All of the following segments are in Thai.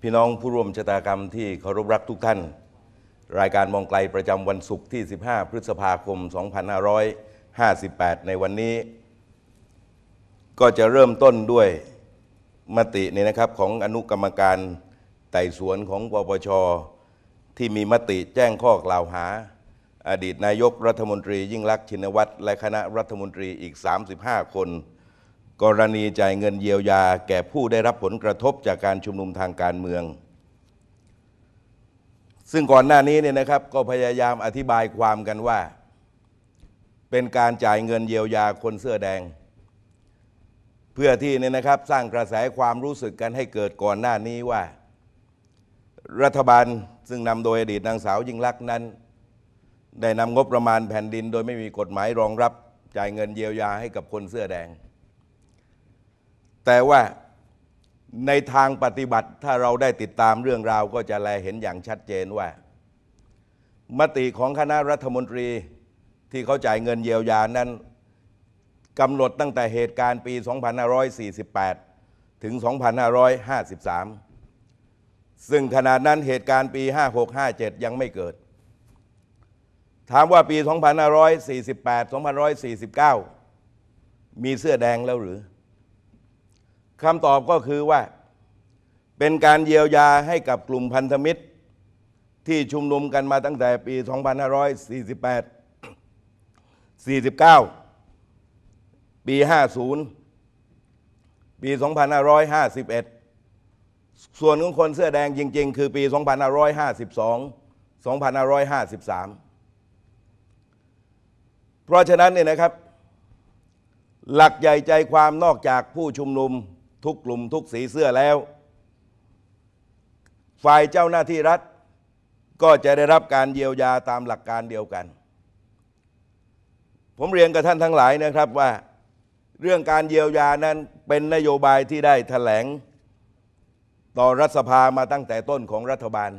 พี่น้องผู้ร่วมชะตากรรมที่เคารพรักทุกท่าน รายการมองไกลประจำวันศุกร์ที่ 15 พฤษภาคม 2558 ในวันนี้ ก็จะเริ่มต้นด้วยมตินี่นะครับของอนุกรรมการไต่สวนของปปชที่มีมติแจ้งข้อกล่าวหา อดีตนายกรัฐมนตรียิ่งลักษณ์ชินวัตรและคณะรัฐมนตรีอีก 35 คนกรณีจ่ายเงินเยียวยาแก่ผู้ได้รับผลกระทบจากการชุมนุมทางการเมือง ซึ่งก่อนหน้านี้เนี่ยนะครับก็พยายามอธิบายความกันว่า เป็นการจ่ายเงินเยียวยาคนเสื้อแดง เพื่อที่เนี่ยนะครับสร้างกระแสความรู้สึกกันให้เกิดก่อนหน้านี้ว่า รัฐบาลซึ่งนำโดยอดีตนางสาวยิ่งลักษณ์นั้น ได้นำงบประมาณแผ่นดินโดยไม่มีกฎหมายรองรับ จ่ายเงินเยียวยาให้กับคนเสื้อแดงแต่ว่าในทางปฏิบัติถ้าเราได้ติดตามเรื่องราว ก็จะแลเห็นอย่างชัดเจนว่า มติของคณะรัฐมนตรีที่เขาจ่ายเงินเยียวยานั้นกำหนดตั้งแต่เหตุการณ์ปี 2548 ถึง 2553 ซึ่งขณะนั้นเหตุการณ์ปี 5657 ยังไม่เกิด ถามว่าปี 2548 2549 มีเสื้อแดงแล้วหรือคำตอบก็คือว่าเป็นการเยียวยาให้กับกลุ่มพันธมิตรที่ชุมนุมกันมาตั้งแต่ปี 2548 49 ปี 50 ปี 2551 ส่วนของคนเสื้อแดงจริง ๆ คือปี 2552 2553 เพราะฉะนั้นเนี่ยนะครับ หลักใหญ่ใจความนอกจากผู้ชุมนุมทุกกลุ่มทุกสีเสื้อแล้ว ฝ่ายเจ้าหน้าที่รัฐ ก็จะได้รับการเยียวยาตามหลักการเดียวกัน ผมเรียนกับท่านทั้งหลายนะครับว่า เรื่องการเยียวยานั้นเป็นนโยบายที่ได้ถแถลงต่อรัฐสภามาตั้งแต่ต้นของรัฐบาล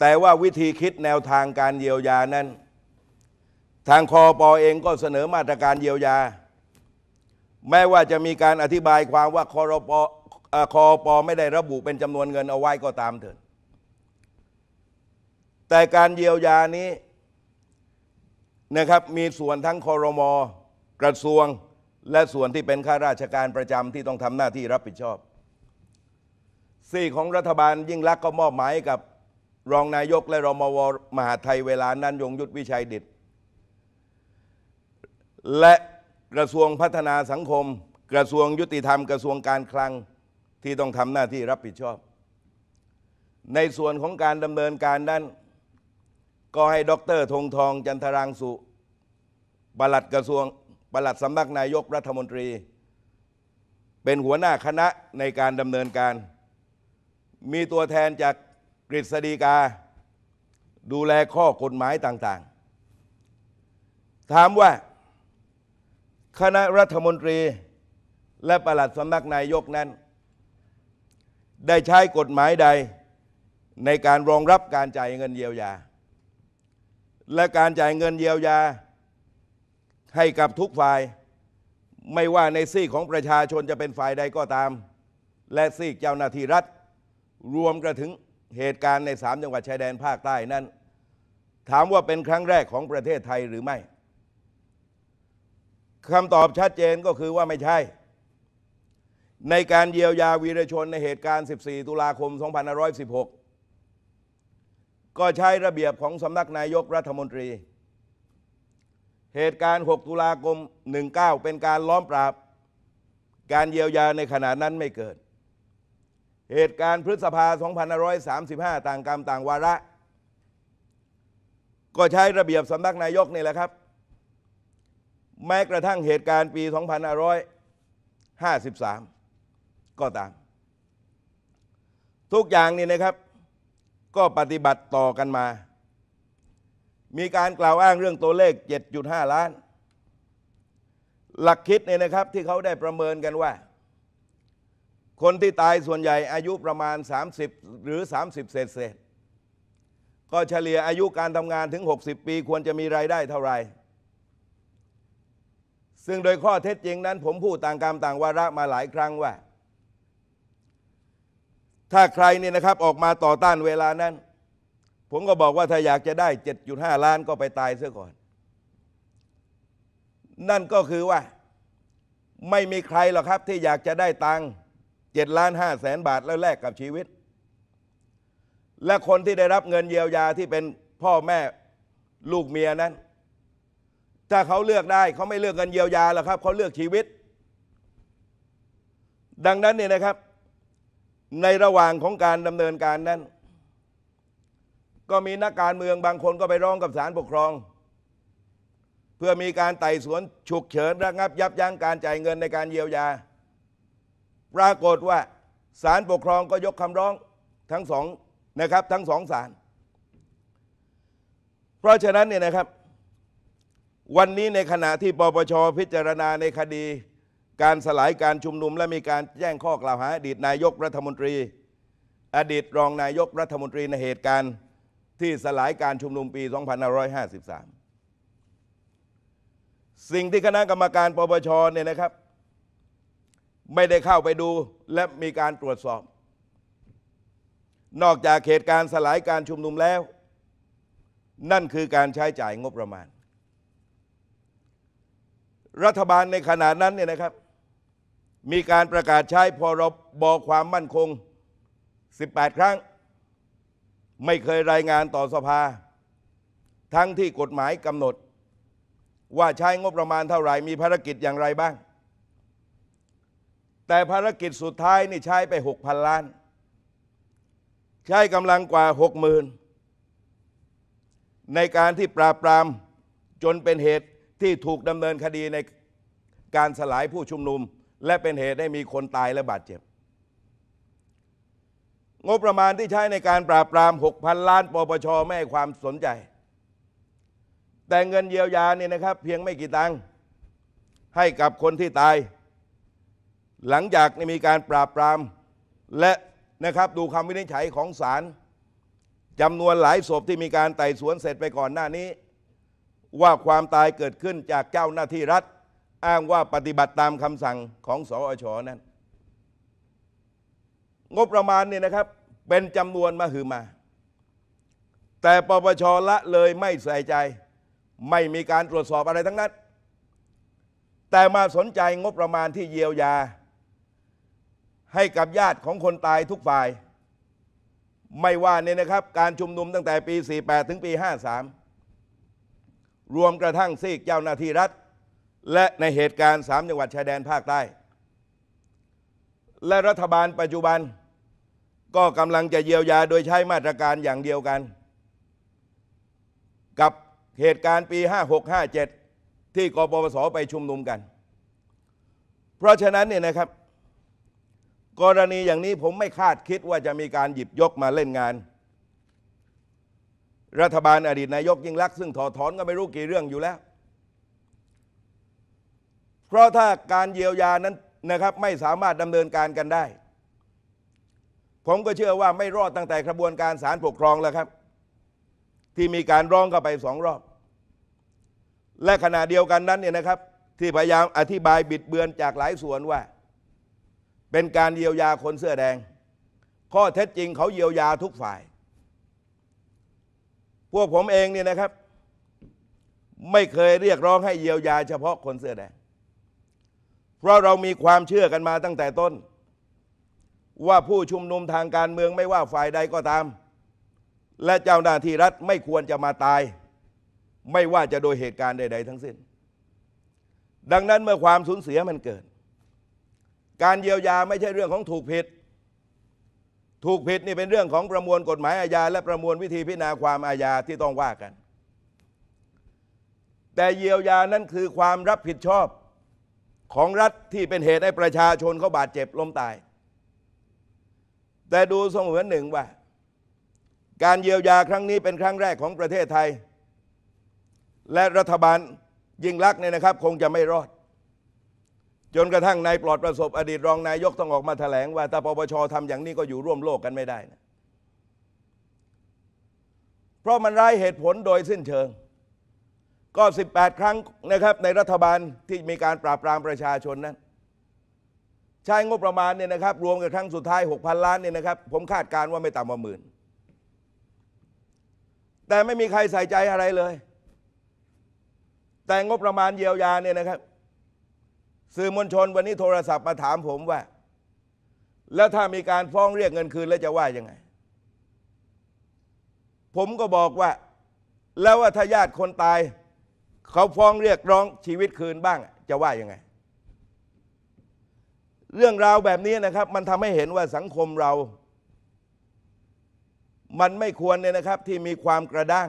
แต่ว่าวิธีคิดแนวทางการเยียวยานั้น ทางคอปอเองก็เสนอมาตรการเยียวยาแม้ว่าจะมีการอธิบายความว่าคอรปคอปไม่ได้ระบุเป็นจำนวนเงินเอาไว้ก็ตามเถิด แต่การเยียวยานี้นะครับ มีส่วนทั้งคอรมอกระทรวง และส่วนที่เป็นข้าราชการประจำที่ต้องทำหน้าที่รับผิดชอบ สี่ของรัฐบาลยิ่งลักษณ์ก็มอบหมายกับรองนายกและรมว มหาไทยเวลานั้นยงยุทธวิชัยดิตและกระทรวงพัฒนาสังคม กระทรวงยุติธรรม กระทรวงการคลัง ที่ต้องทำหน้าที่รับผิดชอบ ในส่วนของการดำเนินการนั้น ก็ให้ดรธงทองจันทรังสุ ปลัดกระทรวงปลัดสำนักนายกรัฐมนตรี เป็นหัวหน้าคณะในการดำเนินการ มีตัวแทนจากกฤษฎีกา ดูแลข้อกฎหมายต่างๆ ถามว่าคณะรัฐมนตรีและประหลัดสำนักนายกนั้น ได้ใช้กฎหมายใดในการรองรับการจ่ายเงินเยียวยา และการจ่ายเงินเยียวยาให้กับทุกฝ่าย ไม่ว่าในซีกของประชาชนจะเป็นฝ่ายใดก็ตาม และซีกเจ้าหน้าที่รัฐ รวมกระถึงเหตุการณ์ในสามจังหวัดชายแดนภาคใต้นั้น ถามว่าเป็นครั้งแรกของประเทศไทยหรือไม่คำตอบชัดเจนก็คือว่าไม่ใช่ ในการเยียวยาวีรชนในเหตุการณ์ 14 ตุลาคม 2516 ก็ใช้ระเบียบของสำนักนายกรัฐมนตรี เหตุการณ์ 6 ตุลาคม 19 เป็นการล้อมปราบการเยียวยาในขณะนั้นไม่เกิด เหตุการณ์พฤษภา 2535 ต่างกรรมต่างวาระ ก็ใช้ระเบียบสำนักนายกนี่แหละครับแม้กระทั่งเหตุการณ์ปี 2553 ก็ตาม ทุกอย่างนี่นะครับ ก็ปฏิบัติต่อกันมา มีการกล่าวอ้างเรื่องตัวเลข 7.5 ล้าน หลักคิดเนี่ยนะครับที่เขาได้ประเมินกันว่า คนที่ตายส่วนใหญ่อายุประมาณ 30 หรือ 30 เศษเศษก็เฉลี่ยอายุการทำงานถึง 60 ปีควรจะมีรายได้เท่าไหร่ซึ่งโดยข้อเท็จจริงนั้นผมพูดต่างกรรมต่างวาระมาหลายครั้งว่า ถ้าใครเนี่ยนะครับ ออกมาต่อต้านเวลานั้น ผมก็บอกว่าถ้าอยากจะได้ 7.5 ล้านก็ไปตายเสียก่อน นั่นก็คือว่า ไม่มีใครหรอกครับที่อยากจะได้ตังค์7ล้าน5แสนบาทแล้วแลกกับชีวิต และคนที่ได้รับเงินเยียวยาที่เป็นพ่อแม่ลูกเมียนั้นถ้าเขาเลือกได้เขาไม่เลือกเงินเยียวยาหรอกครับ เขาเลือกชีวิต ดังนั้นเนี่ยนะครับ ในระหว่างของการดำเนินการนั้น ก็มีนักการเมืองบางคนก็ไปร้องกับศาลปกครอง เพื่อมีการไต่สวนฉุกเฉินระงับ ยับยั้งการจ่ายเงินในการเยียวยาปรากฏว่าศาลปกครองก็ยกคำร้องทั้งสองนะครับ ทั้งสองศาลเพราะฉะนั้นเนี่ยนะครับวันนี้ในขณะที่ปปชพิจารณาในคดี การสลายการชุมนุม และมีการแจ้งข้อกล่าวหาอดีตนายกรัฐมนตรี อดีตรองนายกรัฐมนตรีในเหตุการณ์ที่สลายการชุมนุมปี 2553 สิ่งที่คณะกรรมการปปชเนี่ยนะครับ ไม่ได้เข้าไปดูและมีการตรวจสอบ นอกจากเหตุการณ์สลายการชุมนุมแล้ว นั่นคือการใช้จ่ายงบประมาณรัฐบาลในขณะนั้นเนี่ยนะครับ มีการประกาศใช้พรบความมั่นคง 18 ครั้ง ไม่เคยรายงานต่อสภา ทั้งที่กฎหมายกำหนดว่าใช้งบประมาณเท่าไหร่มีภารกิจอย่างไรบ้าง แต่ภารกิจสุดท้ายนี่ใช้ไป 6,000 ล้าน ใช้กำลังกว่า 60,000 ในการที่ปราบปรามจนเป็นเหตุที่ถูกดำเนินคดี ในการสลายผู้ชุมนุมและเป็นเหตุให้มีคนตายและบาดเจ็บ งบประมาณที่ใช้ในการปราบปราม 6,000 ล้าน ปปช ไม่ให้ความสนใจ แต่เงินเยียวยาเนี่ยนะครับ เพียงไม่กี่ตังค์ให้กับคนที่ตาย หลังจากมีการปราบปราม และนะครับดูคำวินิจฉัยของศาลจำนวนหลายศพที่มีการไต่สวนเสร็จไปก่อนหน้านี้ว่าความตายเกิดขึ้นจากเจ้าหน้าที่รัฐ อ้างว่าปฏิบัติตามคำสั่งของสอชอนั้น งบประมาณนี่นะครับ เป็นจำนวนมาหือมา แต่ปปชละเลยไม่ใส่ใจไม่มีการตรวจสอบอะไรทั้งนั้น แต่มาสนใจงบประมาณที่เยียวยา ให้กับญาติของคนตายทุกฝ่าย ไม่ว่านี่นะครับ การชุมนุมตั้งแต่ปี 48 ถึงปี 53รวมกระทั่งซีกเจ้าหน้าที่รัฐ และในเหตุการณ์สามจังหวัดชายแดนภาคใต้ และรัฐบาลปัจจุบัน ก็กำลังจะเยียวยาโดยใช้มาตรการอย่างเดียวกัน กับเหตุการณ์ปี 5657 ที่กปปสไปชุมนุมกัน เพราะฉะนั้นเนี่ยนะครับ กรณีอย่างนี้ผมไม่คาดคิดว่าจะมีการหยิบยกมาเล่นงานรัฐบาลอดีตนายกยิ่งลักษณ์ซึ่งถอดถอนก็ไม่รู้กี่เรื่องอยู่แล้ว เพราะถ้าการเยียวยานั้นนะครับไม่สามารถดำเนินการกันได้ ผมก็เชื่อว่าไม่รอดตั้งแต่กระบวนการศาลปกครองแล้วครับ ที่มีการร้องเข้าไปสองรอบ และขณะเดียวกันนั้นเนี่ยนะครับที่พยายามอธิบายบิดเบือนจากหลายส่วนว่า เป็นการเยียวยาคนเสื้อแดง ข้อเท็จจริงเขาเยียวยาทุกฝ่ายพวกผมเองเนี่ยนะครับ ไม่เคยเรียกร้องให้เยียวยาเฉพาะคนเสื้อแดงเพราะเรามีความเชื่อกันมาตั้งแต่ต้น ว่าผู้ชุมนุมทางการเมือง ไม่ว่า ฝ่ายใดก็ตาม และเจ้าหน้าที่รัฐไม่ควรจะมาตาย ไม่ว่าจะโดยเหตุการณ์ใดๆ ทั้งสิ้น ดังนั้นเมื่อความสูญเสียมันเกิด การเยียวยาไม่ใช่เรื่องของถูกผิดถูกผิดนี่เป็นเรื่องของประมวลกฎหมายอาญาและประมวลวิธีพิจารณาความอาญาที่ต้องว่ากัน แต่เยียวยานั้นคือความรับผิดชอบของรัฐที่เป็นเหตุ ให้ประชาชนเขาบาดเจ็บล้มตาย แต่ดูสมเมตอหนึ่งว่าการเยียวยาครั้งนี้เป็นครั้งแรกของประเทศไทย และรัฐบาลยิ่งลักษณ์เนี่ยนะครับคงจะไม่รอดจนกระทั่งนายปลอดประสบอดีตรองนายกต้องออกมาแถลงว่าถ้าปปชทำอย่างนี้ก็อยู่ร่วมโลกกันไม่ได้นะเพราะมันไร้เหตุผลโดยสิ้นเชิง ก็ 18 ครั้งนะครับ ในรัฐบาลที่มีการปราบปรามประชาชนนั้น ใช้งบประมาณเนี่ยนะครับ รวมกับครั้งสุดท้าย 6,000 ล้านเนี่ยนะครับ ผมคาดการว่าไม่ต่ำกว่าหมื่น แต่ไม่มีใครใส่ใจอะไรเลย แต่งบประมาณเยียวยาเนี่ยนะครับสื่อมวลชนวันนี้โทรศัพท์มาถามผมว่า แล้วถ้ามีการฟ้องเรียกเงินคืนแล้วจะว่ายังไง ผมก็บอกว่า แล้วว่าถ้าญาติคนตาย เขาฟ้องเรียกร้องชีวิตคืนบ้าง จะว่ายังไง เรื่องราวแบบนี้นะครับ มันทำให้เห็นว่าสังคมเรา มันไม่ควรเนี่ยนะครับที่มีความกระด้าง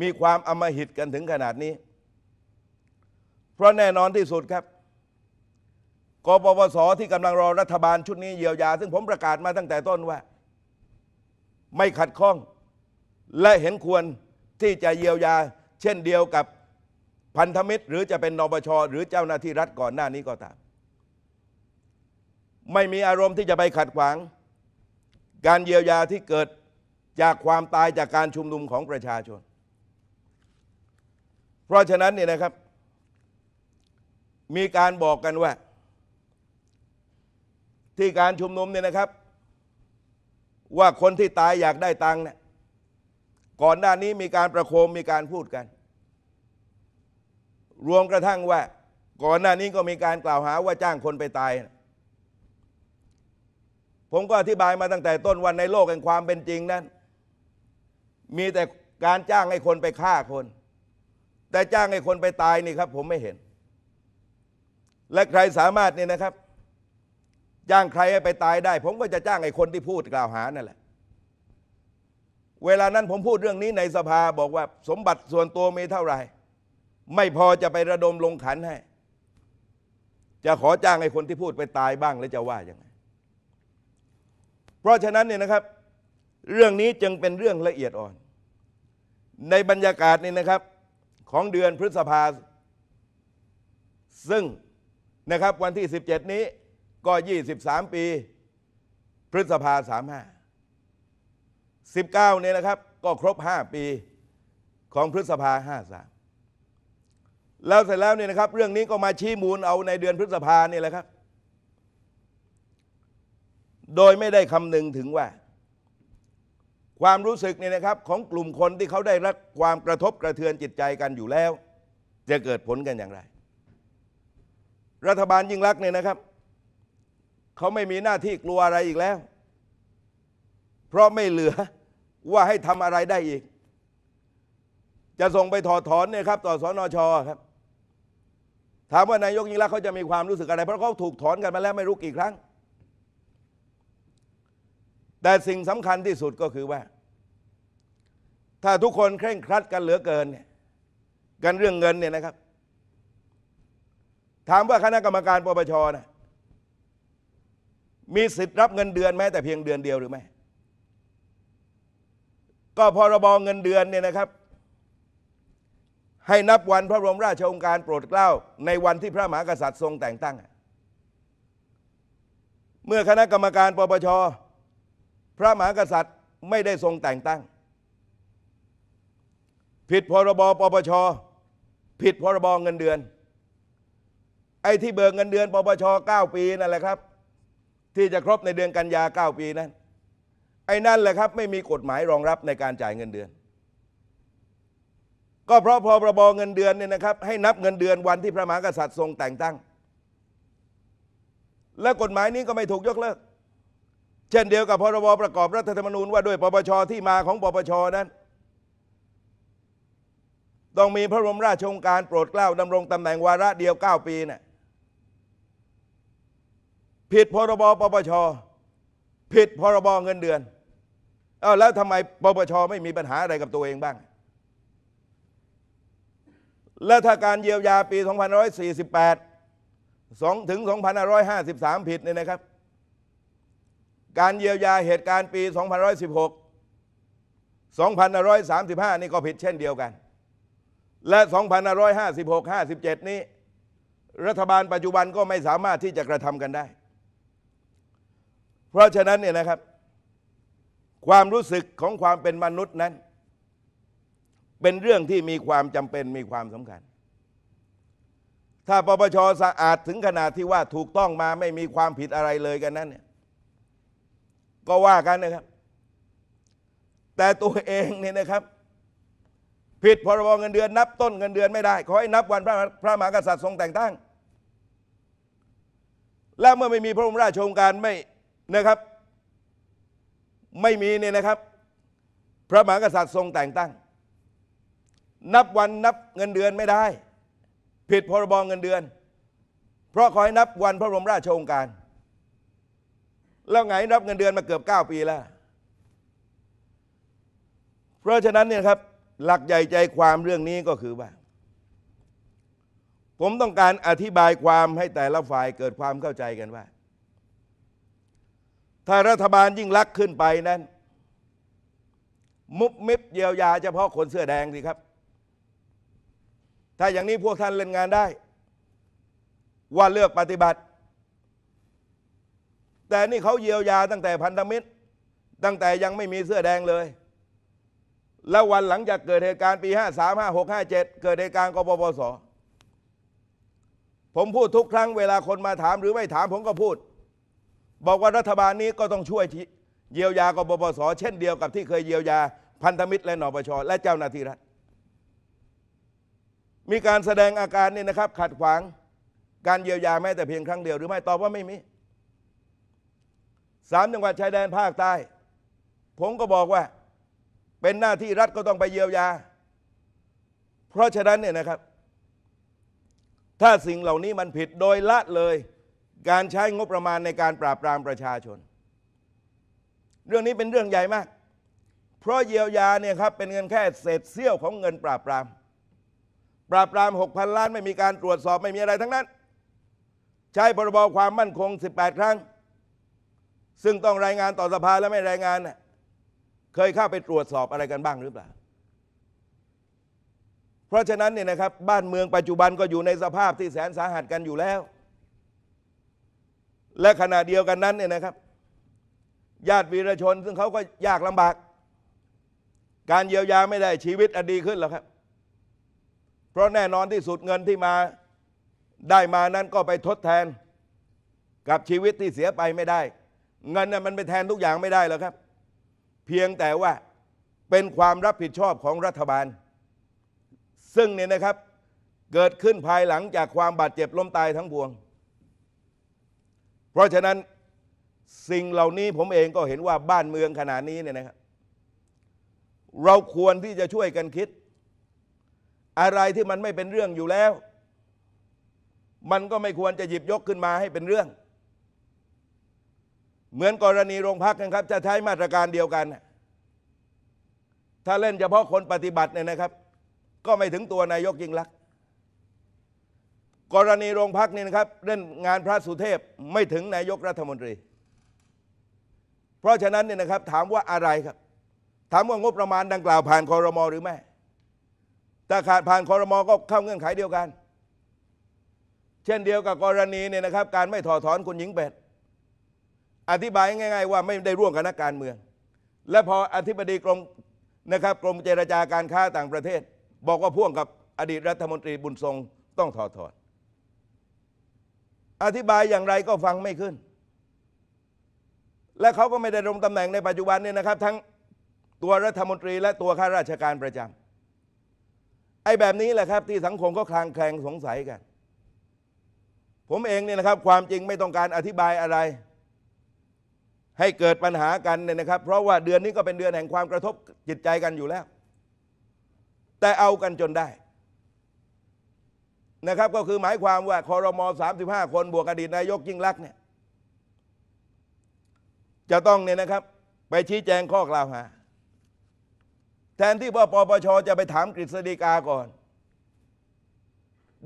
มีความอมหิตกันถึงขนาดนี้เพราะแน่นอนที่สุดครับ กปปส ที่กำลังรอรัฐบาลชุดนี้เยียวยาซึ่งผมประกาศมาตั้งแต่ต้นว่า ไม่ขัดข้อง และเห็นควรที่จะเยียวยา เช่นเดียวกับพันธมิตร หรือจะเป็นนปชหรือเจ้าหน้าที่รัฐก่อนหน้านี้ก็ตาม ไม่มีอารมณ์ที่จะไปขัดขวาง การเยียวยาที่เกิดจากความตายจากการชุมนุมของประชาชน เพราะฉะนั้นเนี่ยนะครับมีการบอกกันว่า ที่การชุมนุมเนี่ยนะครับ ว่าคนที่ตายอยากได้ตังค์เนี่ยก่อนหน้านี้มีการประโคมมีการพูดกัน รวมกระทั่งว่า ก่อนหน้านี้ก็มีการกล่าวหาว่าจ้างคนไปตายผมก็อธิบายมาตั้งแต่ต้นวันในโลกแห่งความเป็นจริงนั้น มีแต่การจ้างให้คนไปฆ่าคน แต่จ้างให้คนไปตายนี่ครับ ผมไม่เห็นและใครสามารถเนี่ยนะครับจ้างใครให้ไปตายได้ ผมก็จะจ้างไอ้คนที่พูดกล่าวหานั่นแหละ เวลานั้นผมพูดเรื่องนี้ในสภาบอกว่า สมบัติส่วนตัวมีเท่าไหร่ ไม่พอจะไประดมลงขันให้ จะขอจ้างไอ้คนที่พูดไปตายบ้างแล้วจะว่ายังไงเพราะฉะนั้นเนี่ยนะครับ เรื่องนี้จึงเป็นเรื่องละเอียดอ่อน ในบรรยากาศนี่นะครับ ของเดือนพฤษภาซึ่งนะครับวันที่ 17 นี้ก็ 23 ปี พฤษภา35 19เนี่ยนะครับ ก็ครบ 5 ปีของพฤษภา53 แล้วเสร็จแล้วเนี่ยนะครับ เรื่องนี้ก็มาชี้มูลเอาในเดือนพฤษภาเนี่ยแหละครับ โดยไม่ได้คำนึงถึงว่า ความรู้สึกเนี่ยนะครับ ของกลุ่มคนที่เขาได้รับความกระทบกระเทือนจิตใจกันอยู่แล้ว จะเกิดผลกันอย่างไรรัฐบาลยิ่งรักเนี่ยนะครับเขาไม่มีหน้าที่กลัวอะไรอีกแล้ว เพราะไม่เหลือว่าให้ทำอะไรได้อีก จะส่งไปถอดถอนเนี่ยครับ ต่อสอนอชอครับ ถามว่านายกยิ่งรักเขาจะมีความรู้สึกอะไร เพราะเขาถูกถอนกันมาแล้วไม่รู้กี่ครั้ง แต่สิ่งสำคัญที่สุดก็คือว่า ถ้าทุกคนเคร่งครัดกันเหลือเกินเนี่ยกันเรื่องเงินเนี่ยนะครับถามว่าคณะกรรมการปปชนะมีสิทธิ์รับเงินเดือนแม้แต่เพียงเดือนเดียวหรือไม่ก็พรบเงินเดือนเนี่ยนะครับ ให้นับวันพระบรมราชโองการโปรดเกล้าในวันที่พระมหากษัตริย์ ทรงแต่งตั้ง เมื่อคณะกรรมการปปชพระมหากษัตริย์ไม่ได้ทรงแต่งตั้ง ผิดพรบปปชผิดพรบเงินเดือนไอ้ที่เบิกเงินเดือนปปช 9 ปีนั่นแหละครับ ที่จะครบในเดือนกันยา9ปีนั้นไอ้นั่นแหละครับ ไม่มีกฎหมายรองรับในการจ่ายเงินเดือน ก็เพราะพอระบเงินเดือนเนี่ยนะครับ ให้นับเงินเดือนวันที่พระมหากษัตริย์ทรงแต่งตั้ง และกฎหมายนี้ก็ไม่ถูกยกเลิก เช่นเดียวกับพรบ ประกอบรัฐธรรมนูญว่าด้วยปปช ที่มาของปปชนั้น ต้องมีพระบรมราชโองการโปรดเกล้าดำรงตำแหน่งวาระเดียว 9 ปีนะ่ะผิดพรบปปชผิดพรบเงินเดือนเอาแล้วทำไมปปชไม่มีปัญหาอะไรกับตัวเองบ้างและถ้าการเยียวยาปี2548 2ถึง2553 ผิดเนี่ยนะครับการเยียวยาเหตุการณ์ปี2516 2535 นี่ก็ผิดเช่นเดียวกัน และ 2556 57 นี้ รัฐบาลปัจจุบันก็ไม่สามารถที่จะกระทำกันได้เพราะฉะนั้นเนี่ยนะครับความรู้สึกของความเป็นมนุษย์นั้น เป็นเรื่องที่มีความจำเป็นมีความสำคัญ ถ้าปปชสะอาดถึงขนาดที่ว่าถูกต้องมาไม่มีความผิดอะไรเลยกันนั้นเนี่ยก็ว่ากันนะครับ แต่ตัวเองเนี่ยนะครับ ผิดพรบเงินเดือนนับต้นเงินเดือนไม่ได้ ขอให้นับวันพระพระมหากษัตริย์ทรงแต่งตั้ง และ เมื่อไม่มีพระบรมราชโองการไม่นะครับไม่มีเนี่ยนะครับ พระมหากษัตริย์ทรงแต่งตั้ง นับวันนับเงินเดือนไม่ได้ ผิดพรบเงินเดือน เพราะขอให้นับวันพระบรมราชโองการแล้วไงนับเงินเดือนมาเกือบ9ปีแล้ว เพราะฉะนั้นเนี่ยครับ หลักใหญ่ใจความเรื่องนี้ก็คือว่าผมต้องการอธิบายความให้แต่ละฝ่ายเกิดความเข้าใจกันว่าถ้ารัฐบาลยิ่งรักขึ้นไป นั้น มุบมิบเยียวยาเฉพาะคนเสื้อแดงสิครับ ถ้าอย่างนี้พวกท่านเล่นงานได้ ว่าเลือกปฏิบัติ แต่นี่เขาเยียวยาตั้งแต่พันธมิตร ตั้งแต่ยังไม่มีเสื้อแดงเลย แล้ววันหลังจากเกิดเหตุการณ์ปี 53 56 57 เกิดเหตุการณ์กบพศผมพูดทุกครั้งเวลาคนมาถามหรือไม่ถามผมก็พูดบอกว่ารัฐบาลนี้ก็ต้องช่วยเยียวยากบพศเช่นเดียวกับที่เคยเยียวยา พันธมิตร และนปชและเจ้าหน้าที่รัฐ มีการแสดงอาการนี่นะครับ ขัดขวางการเยียวยาแม้แต่เพียงครั้งเดียวหรือไม่ตอบว่าไม่มีสามจังหวัดชายแดนภาคใต้ ผมก็บอกว่าเป็นหน้าที่รัฐก็ต้องไปเยียวยา เพราะฉะนั้นเนี่ยนะครับ ถ้าสิ่งเหล่านี้มันผิดโดยละเลยการใช้งบประมาณในการปราบปรามประชาชน เรื่องนี้เป็นเรื่องใหญ่มาก เพราะเยียวยาเนี่ยครับเป็นเงินแค่เศษเสี้ยวของเงินปราบปราม ปราบปราม 6,000 ล้านไม่มีการตรวจสอบไม่มีอะไรทั้งนั้น ใช้พรบความมั่นคง18 ครั้ง ซึ่งต้องรายงานต่อสภาแล้วไม่รายงาน เคยเข้าไปตรวจสอบอะไรกันบ้างหรือเปล่า เพราะฉะนั้นเนี่ยนะครับบ้านเมืองปัจจุบันก็อยู่ในสภาพที่แสนสาหัสกันอยู่แล้วและขณะเดียวกันนั้นเนี่ยนะครับญาติวีรชนซึ่งเขาก็ยากลำบาก การเยียวยาไม่ได้ชีวิตอดีขึ้นหรอกครับ เพราะแน่นอนที่สุดเงินที่มาได้มานั้นก็ไปทดแทนกับชีวิตที่เสียไปไม่ได้ เงินน่ะมันไปแทนทุกอย่างไม่ได้หรอกครับ เพียงแต่ว่าเป็นความรับผิดชอบของรัฐบาล ซึ่งเนี่ยนะครับ เกิดขึ้นภายหลังจากความบาดเจ็บล้มตายทั้งปวงเพราะฉะนั้นสิ่งเหล่านี้ผมเองก็เห็นว่าบ้านเมืองขนาดนี้เนี่ยนะครับเราควรที่จะช่วยกันคิด อะไรที่มันไม่เป็นเรื่องอยู่แล้ว มันก็ไม่ควรจะหยิบยกขึ้นมาให้เป็นเรื่อง เหมือนกรณีโรงพักนะครับ จะใช้มาตรการเดียวกัน ถ้าเล่นเฉพาะคนปฏิบัติเนี่ยนะครับ ก็ไม่ถึงตัวนายกยิ่งลักษณกรณีโรงพักนี่นะครับเล่นงานพระสุเทพไม่ถึงนายกรัฐมนตรี เพราะฉะนั้นเนี่ยนะครับถามว่าอะไรครับ ถามว่างบประมาณดังกล่าวผ่านคอรมอหรือไม่ถ้าขาดผ่านคอรมอก็เข้าเงื่อนไขเดียวกัน เช่นเดียวกับกรณีเนี่ยนะครับ การไม่ถอดถอนคุณหญิงเป็ดอธิบายง่าย ๆ ว่าไม่ได้ร่วมกับนักการเมือง และพออธิบดีกรมนะครับ กรมเจรจาการค้าต่างประเทศ บอกว่าพ่วงกับอดีตรัฐมนตรีบุญทรงต้องถอดถอนอธิบายอย่างไรก็ฟังไม่ขึ้น และเขาก็ไม่ได้ลงตำแหน่งในปัจจุบันเนี่ยนะครับ ทั้งตัวรัฐมนตรีและตัวข้าราชการประจำไอ้แบบนี้แหละครับ ที่สังคมก็คลางแคลงสงสัยกัน ผมเองเนี่ยนะครับ ความจริงไม่ต้องการอธิบายอะไร ให้เกิดปัญหากันเนี่ยนะครับ เพราะว่าเดือนนี้ก็เป็นเดือนแห่งความกระทบจิตใจกันอยู่แล้ว แต่เอากันจนได้นะครับก็คือหมายความว่าคอรมอ35คนบวกอดีตนายกยิ่งลักษณ์เนี่ยจะต้องเนี่ยนะครับ ไปชี้แจงข้อกล่าวหาแทนที่ว่าปปชจะไปถามกฤษฎีกาก่อน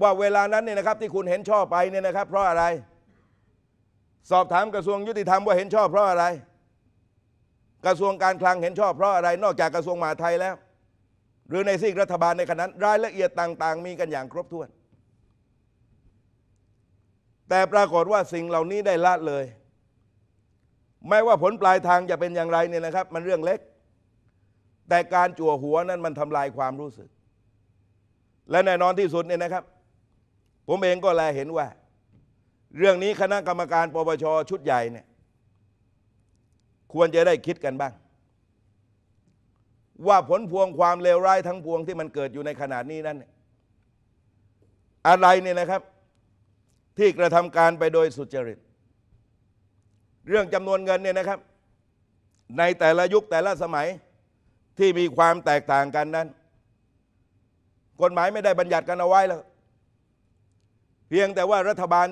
ว่าเวลานั้นเนี่ยนะครับ ที่คุณเห็นชอบไปเนี่ยนะครับ เพราะอะไร สอบถามกระทรวงยุติธรรมว่าเห็นชอบเพราะอะไร กระทรวงการคลังเห็นชอบเพราะอะไร นอกจากกระทรวงมหาดไทยแล้ว หรือในซีกรัฐบาลในขณะนั้น รายละเอียดต่าง ๆ มีกันอย่างครบถ้วนแต่ปรากฏว่าสิ่งเหล่านี้ได้ละเลย ไม่ว่าผลปลายทางจะเป็นอย่างไรเนี่ยนะครับ มันเรื่องเล็ก แต่การจั่วหัวนั้นมันทำลายความรู้สึก และแน่นอนที่สุดเนี่ยนะครับ ผมเองก็แลเห็นว่า เรื่องนี้คณะกรรมการปปชชุดใหญ่เนี่ย ควรจะได้คิดกันบ้าง ว่าผลพวงความเลวร้ายทั้งพวงที่มันเกิดอยู่ในขนาดนี้นั้นอะไรเนี่ยนะครับที่กระทำการไปโดยสุจริตเรื่องจำนวนเงินเนี่ยนะครับ ในแต่ละยุค แต่ละสมัยที่มีความแตกต่างกันนั้นกฎหมายไม่ได้บัญญัติกันเอาไว้แล้ว เพียงแต่ว่ารัฐบาล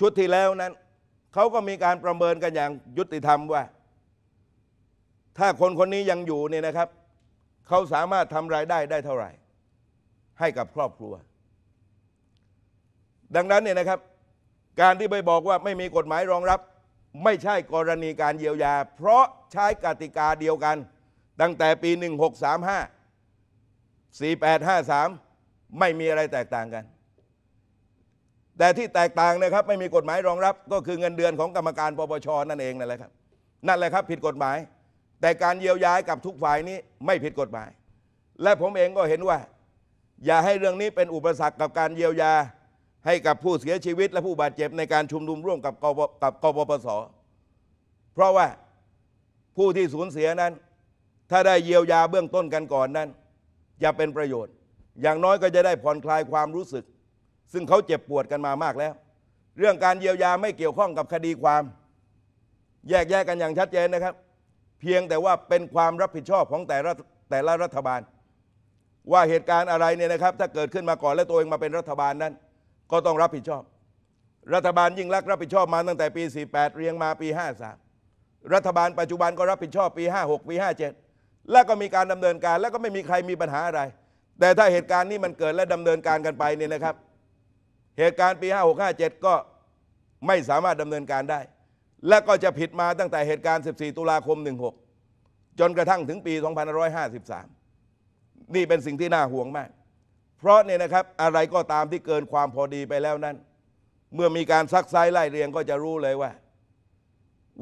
ชุดที่แล้วนั้นเขาก็มีการประเมินกันอย่างยุติธรรมว่า ถ้าคนคนนี้ยังอยู่เนี่ยนะครับเขาสามารถทำรายได้ได้เท่าไหร่ ให้กับครอบครัวดังนั้นเนี่ยนะครับ การที่ไปบอกว่าไม่มีกฎหมายรองรับ ไม่ใช่กรณีการเยียวยา เพราะใช้กติกาเดียวกันตั้งแต่ปี 1635 4853 ไม่มีอะไรแตกต่างกัน แต่ที่แตกต่างนะครับไม่มีกฎหมายรองรับก็คือเงินเดือนของกรรมการปปชนั่นเองนั่นแหละครับนั่นแหละครับผิดกฎหมาย แต่การเยียวยากับทุกฝ่ายนี้ ไม่ผิดกฎหมาย และผมเองก็เห็นว่า อย่าให้เรื่องนี้เป็นอุปสรรคกับการเยียวยาให้กับผู้เสียชีวิตและผู้บาดเจ็บ ในการชุมนุมร่วมกับกบกบปส เพราะว่าผู้ที่สูญเสียนั้น ถ้าได้เยียวยาเบื้องต้นกันก่อนนั้น จะเป็นประโยชน์ อย่างน้อยก็จะได้ผ่อนคลายความรู้สึก ซึ่งเขาเจ็บปวดกันมามากแล้ว เรื่องการเยียวยาไม่เกี่ยวข้องกับคดีความ แยกแยะกกันอย่างชัดเจนนะครับ เพียงแต่ว่าเป็นความรับผิดชอบของแต่ละแต่ละรัฐบาล ว่าเหตุการณ์อะไรเนี่ยนะครับ ถ้าเกิดขึ้นมาก่อนและตัวเองมาเป็นรัฐบาลนั้นก็ต้องรับผิดชอบ รัฐบาลยิ่งรักรับผิดชอบมาตั้งแต่ปี 48 เรียงมา ปี 53 รัฐบาลปัจจุบันก็รับผิดชอบปี56ปี57แล้วก็มีการดำเนินการ แล้วก็ไม่มีใครมีปัญหาอะไร แต่ถ้าเหตุการณ์นี้มันเกิดและดำเนินการกันไปเนี่ยนะครับ เหตุการณ์ปี56 57ก็ไม่สามารถดำเนินการได้ และก็จะผิดมาตั้งแต่เหตุการณ์ 14ตุลาคม16จนกระทั่งถึงปี 2553 นี่เป็นสิ่งที่น่าห่วงมากเพราะเนี่ยนะครับอะไรก็ตามที่เกินความพอดีไปแล้วนั้น เมื่อมีการซักไซ้ไล่เรียงก็จะรู้เลยว่า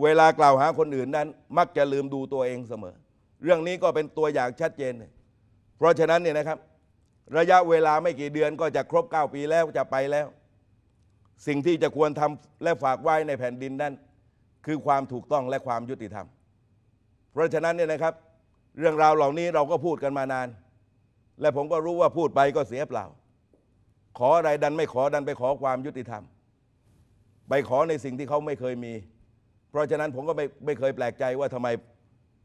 เวลากล่าวหาคนอื่นนั้นมักจะลืมดูตัวเองเสมอ เรื่องนี้ก็เป็นตัวอย่างชัดเจน เพราะฉะนั้นเนี่ยนะครับ ระยะเวลาไม่กี่เดือนก็จะครบ9ปีแล้วจะไปแล้ว สิ่งที่จะควรทำและฝากไว้ในแผ่นดินนั้น คือความถูกต้องและความยุติธรรม เพราะฉะนั้นเนี่ยนะครับ เรื่องราวเหล่านี้เราก็พูดกันมานานและผมก็รู้ว่าพูดไปก็เสียเปล่า ขออะไรดันไม่ขอดันไปขอความยุติธรรม ไปขอในสิ่งที่เขาไม่เคยมี เพราะฉะนั้นผมก็ไม่ไม่เคยแปลกใจว่าทำไม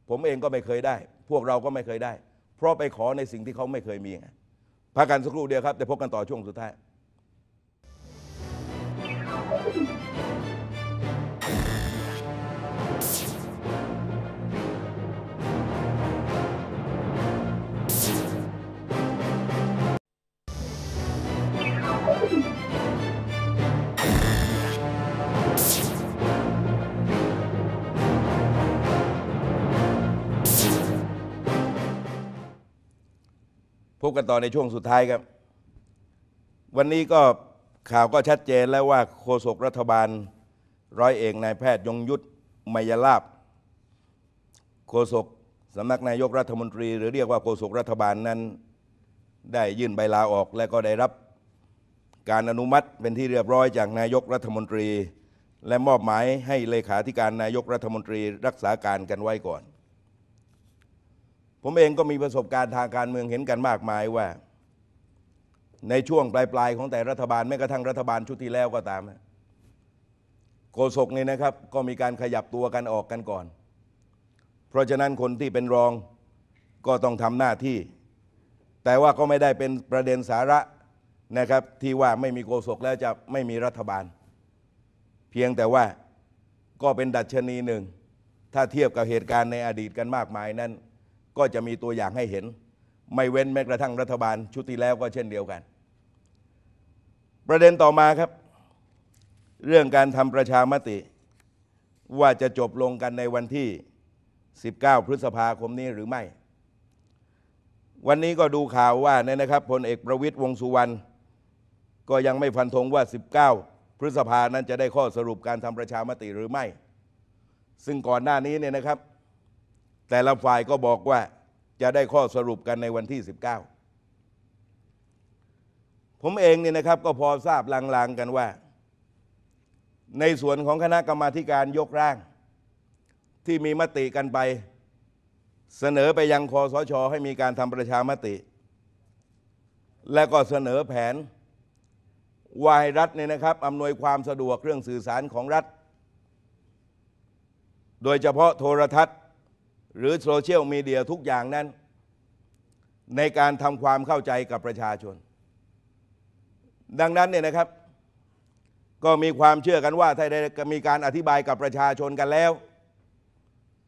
ผมเองก็ไม่เคยได้ พวกเราก็ไม่เคยได้ เพราะไปขอในสิ่งที่เขาไม่เคยมีไงพักกันสักครู่เดียวครับแต่พบกันต่อช่วงสุดท้ายบกันต่อในช่วงสุดท้ายครับ วันนี้ก็ข่าวก็ชัดเจนแล้วว่าโฆษกรัฐบาลร้อยเอกนายแพทย์ยงยุทธมยลาบโฆษกสำนักนายกรัฐมนตรี หรือเรียกว่าโฆษกรัฐบาลนั้นได้ยื่นใบลาออก และก็ได้รับการอนุมัติเป็นที่เรียบร้อยจากนายกรัฐมนตรี และมอบหมายให้เลขาธิการนายกรัฐมนตรีรักษาการกันไว้ก่อนผมเองก็มีประสบการณ์ทางการเมืองเห็นกันมากมายว่าในช่วงปลายๆของแต่รัฐบาลแม้กระทั่งรัฐบาลชุดที่แล้วก็ตามโกศกนี่นะครับก็มีการขยับตัวกันออกกันก่อน เพราะฉะนั้นคนที่เป็นรองก็ต้องทำหน้าที่ แต่ว่าก็ไม่ได้เป็นประเด็นสาระนะครับ ที่ว่าไม่มีโกศกแล้วจะไม่มีรัฐบาล เพียงแต่ว่าก็เป็นดัชนีหนึ่ง ถ้าเทียบกับเหตุการณ์ในอดีตกันมากมายนั้นก็จะมีตัวอย่างให้เห็น ไม่เว้นแม้กระทั่งรัฐบาลชุดที่แล้วก็เช่นเดียวกัน ประเด็นต่อมาครับ เรื่องการทำประชามติ ว่าจะจบลงกันในวันที่ 19 พฤษภาคมนี้หรือไม่ วันนี้ก็ดูข่าวว่าเนี่ยนะครับพลเอกประวิตยวงสุวรรณก็ยังไม่ฟันธงว่า 19 พฤษภานั้นจะได้ข้อสรุปการทำประชามติหรือไม่ ซึ่งก่อนหน้านี้เนี่ยนะครับแต่ละฝ่ายก็บอกว่าจะได้ข้อสรุปกันในวันที่ 19 ผมเองเนี่ยนะครับก็พอทราบลางๆกันว่า ในส่วนของคณะกรรมาการยกร่างที่มีมติกันไป เสนอไปยังคอสชให้มีการทำประชามติ และก็เสนอแผนวายรัฐเนี่ยนะครับอำนวยความสะดวกเรื่องสื่อสารของรัฐ โดยเฉพาะโทรทัศน์หรือโซเชียลมีเดียทุกอย่างนั้น ในการทำความเข้าใจกับประชาชน ดังนั้นเนี่ยนะครับ ก็มีความเชื่อกันว่า ถ้าได้มีการอธิบายกับประชาชนกันแล้ว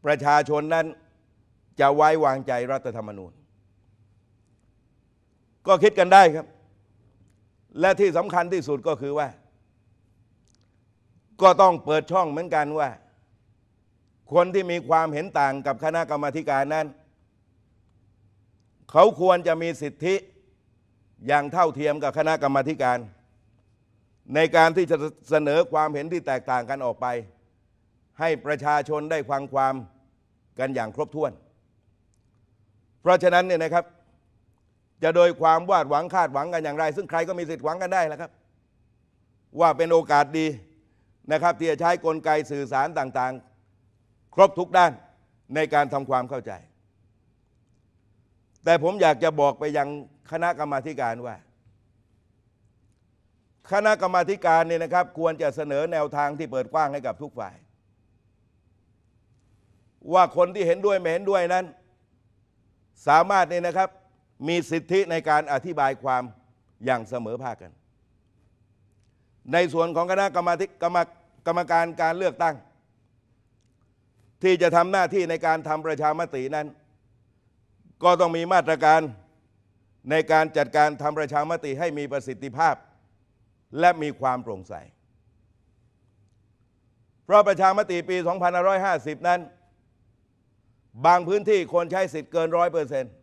ประชาชนนั้นจะไว้วางใจรัฐธรรมนูญ ก็คิดกันได้ครับ และที่สำคัญที่สุดก็คือว่า ก็ต้องเปิดช่องเหมือนกันว่าคนที่มีความเห็นต่างกับคณะกรรมการนั้น เขาควรจะมีสิทธิอย่างเท่าเทียมกับคณะกรรมการ ในการที่จะเสนอความเห็นที่แตกต่างกันออกไป ให้ประชาชนได้ฟังความกันอย่างครบถ้วน เพราะฉะนั้นเนี่ยนะครับจะโดยความวาดหวังคาดหวังกันอย่างไร ซึ่งใครก็มีสิทธิ์หวังกันได้แล้วครับ ว่าเป็นโอกาสดีนะครับ ที่จะใช้กลไกสื่อสารต่าง ๆครบทุกด้านในการทำความเข้าใจ แต่ผมอยากจะบอกไปยังคณะกรรมาการว่า คณะกรรมาการเนี่ยนะครับควรจะเสนอแนวทางที่เปิดกว้างให้กับทุกฝ่าย ว่าคนที่เห็นด้วยไม่เห็นด้วยนั้น สามารถเนี่ยนะครับมีสิทธิในการอธิบายความอย่างเสมอภาคกัน ในส่วนของคณะกรรมกรรมการการเลือกตั้งที่จะทำหน้าที่ในการทำประชามตินั้น ก็ต้องมีมาตรการในการจัดการทำประชามติให้มีประสิทธิภาพ และมีความโปร่งใสเพราะประชามติปี2550 นั้น บางพื้นที่คนใช้สิทธิ์เกินร้อยเปอร์เซ็นต์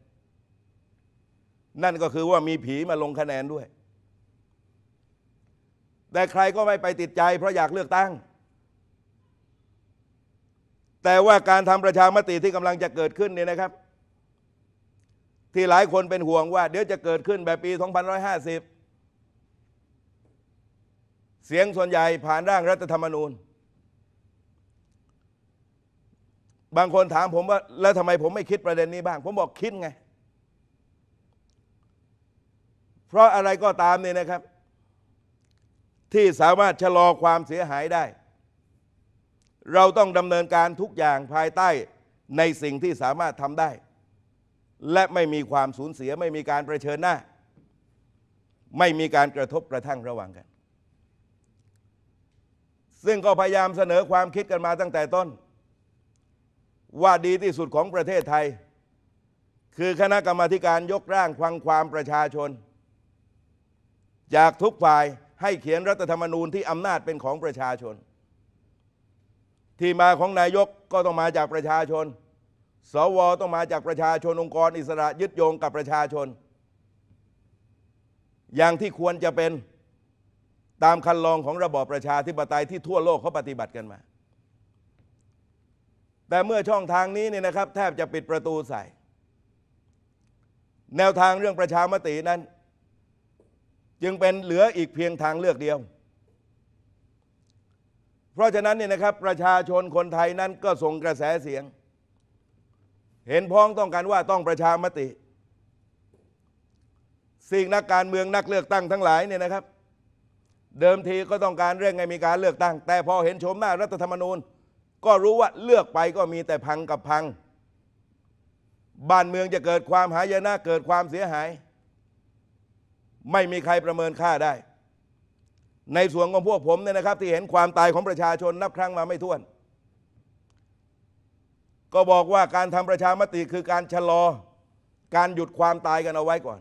นั่นก็คือว่ามีผีมาลงคะแนนด้วย แต่ใครก็ไม่ไปติดใจเพราะอยากเลือกตั้งแต่ว่าการทำประชามติที่กำลังจะเกิดขึ้นเนี่ยนะครับ ที่หลายคนเป็นห่วงว่า เดี๋ยวจะเกิดขึ้นแบบปี2550 เสียงส่วนใหญ่ผ่านร่างรัฐธรรมนูญ บางคนถามผมว่าแล้วทำไมผมไม่คิดประเด็นนี้บ้าง ผมบอกคิดไง เพราะอะไรก็ตามเนี่ยนะครับ ที่สามารถชะลอความเสียหายได้เราต้องดำเนินการทุกอย่างภายใต้ในสิ่งที่สามารถทำได้ และไม่มีความสูญเสียไม่มีการประชิญหน้า ไม่มีการกระทบกระทั่งระหว่างกัน ซึ่งก็พยายามเสนอความคิดกันมาตั้งแต่ต้น ว่าดีที่สุดของประเทศไทย คือคณะกรรมาการยกร่างควังความประชาชนจากทุกฝ่ายให้เขียนรัฐธรรมนูญที่อำนาจเป็นของประชาชนที่มาของนายกก็ต้องมาจากประชาชน สวต้องมาจากประชาชนองค์กรอิสระยึดโยงกับประชาชน อย่างที่ควรจะเป็นตามคันลองของระบอบประชาธิปไตยที่ทั่วโลกเขาปฏิบัติกันมา แต่เมื่อช่องทางนี้เนี่ยนะครับ แทบจะปิดประตูใส่ แนวทางเรื่องประชามตินั้น จึงเป็นเหลืออีกเพียงทางเลือกเดียวเพราะฉะนั้นเนี่ยนะครับ ประชาชนคนไทยนั้นก็ส่งกระแสเสียง เห็นพ้องต้องการว่าต้องประชามติ สิ่งนักการเมืองนักเลือกตั้งทั้งหลายเนี่ยนะครับ เดิมทีก็ต้องการเร่งไงมีการเลือกตั้ง แต่พอเห็นชมหน้ารัฐธรรมนูญ ก็รู้ว่าเลือกไปก็มีแต่พังกับพังบ้านเมืองจะเกิดความหายนะเกิดความเสียหาย ไม่มีใครประเมินค่าได้ในส่วนของพวกผมเนี่ยนะครับที่เห็นความตายของประชาชนนับครั้งมาไม่ถ้วน ก็บอกว่าการทำประชามติคือการชะลอการหยุดความตายกันเอาไว้ก่อน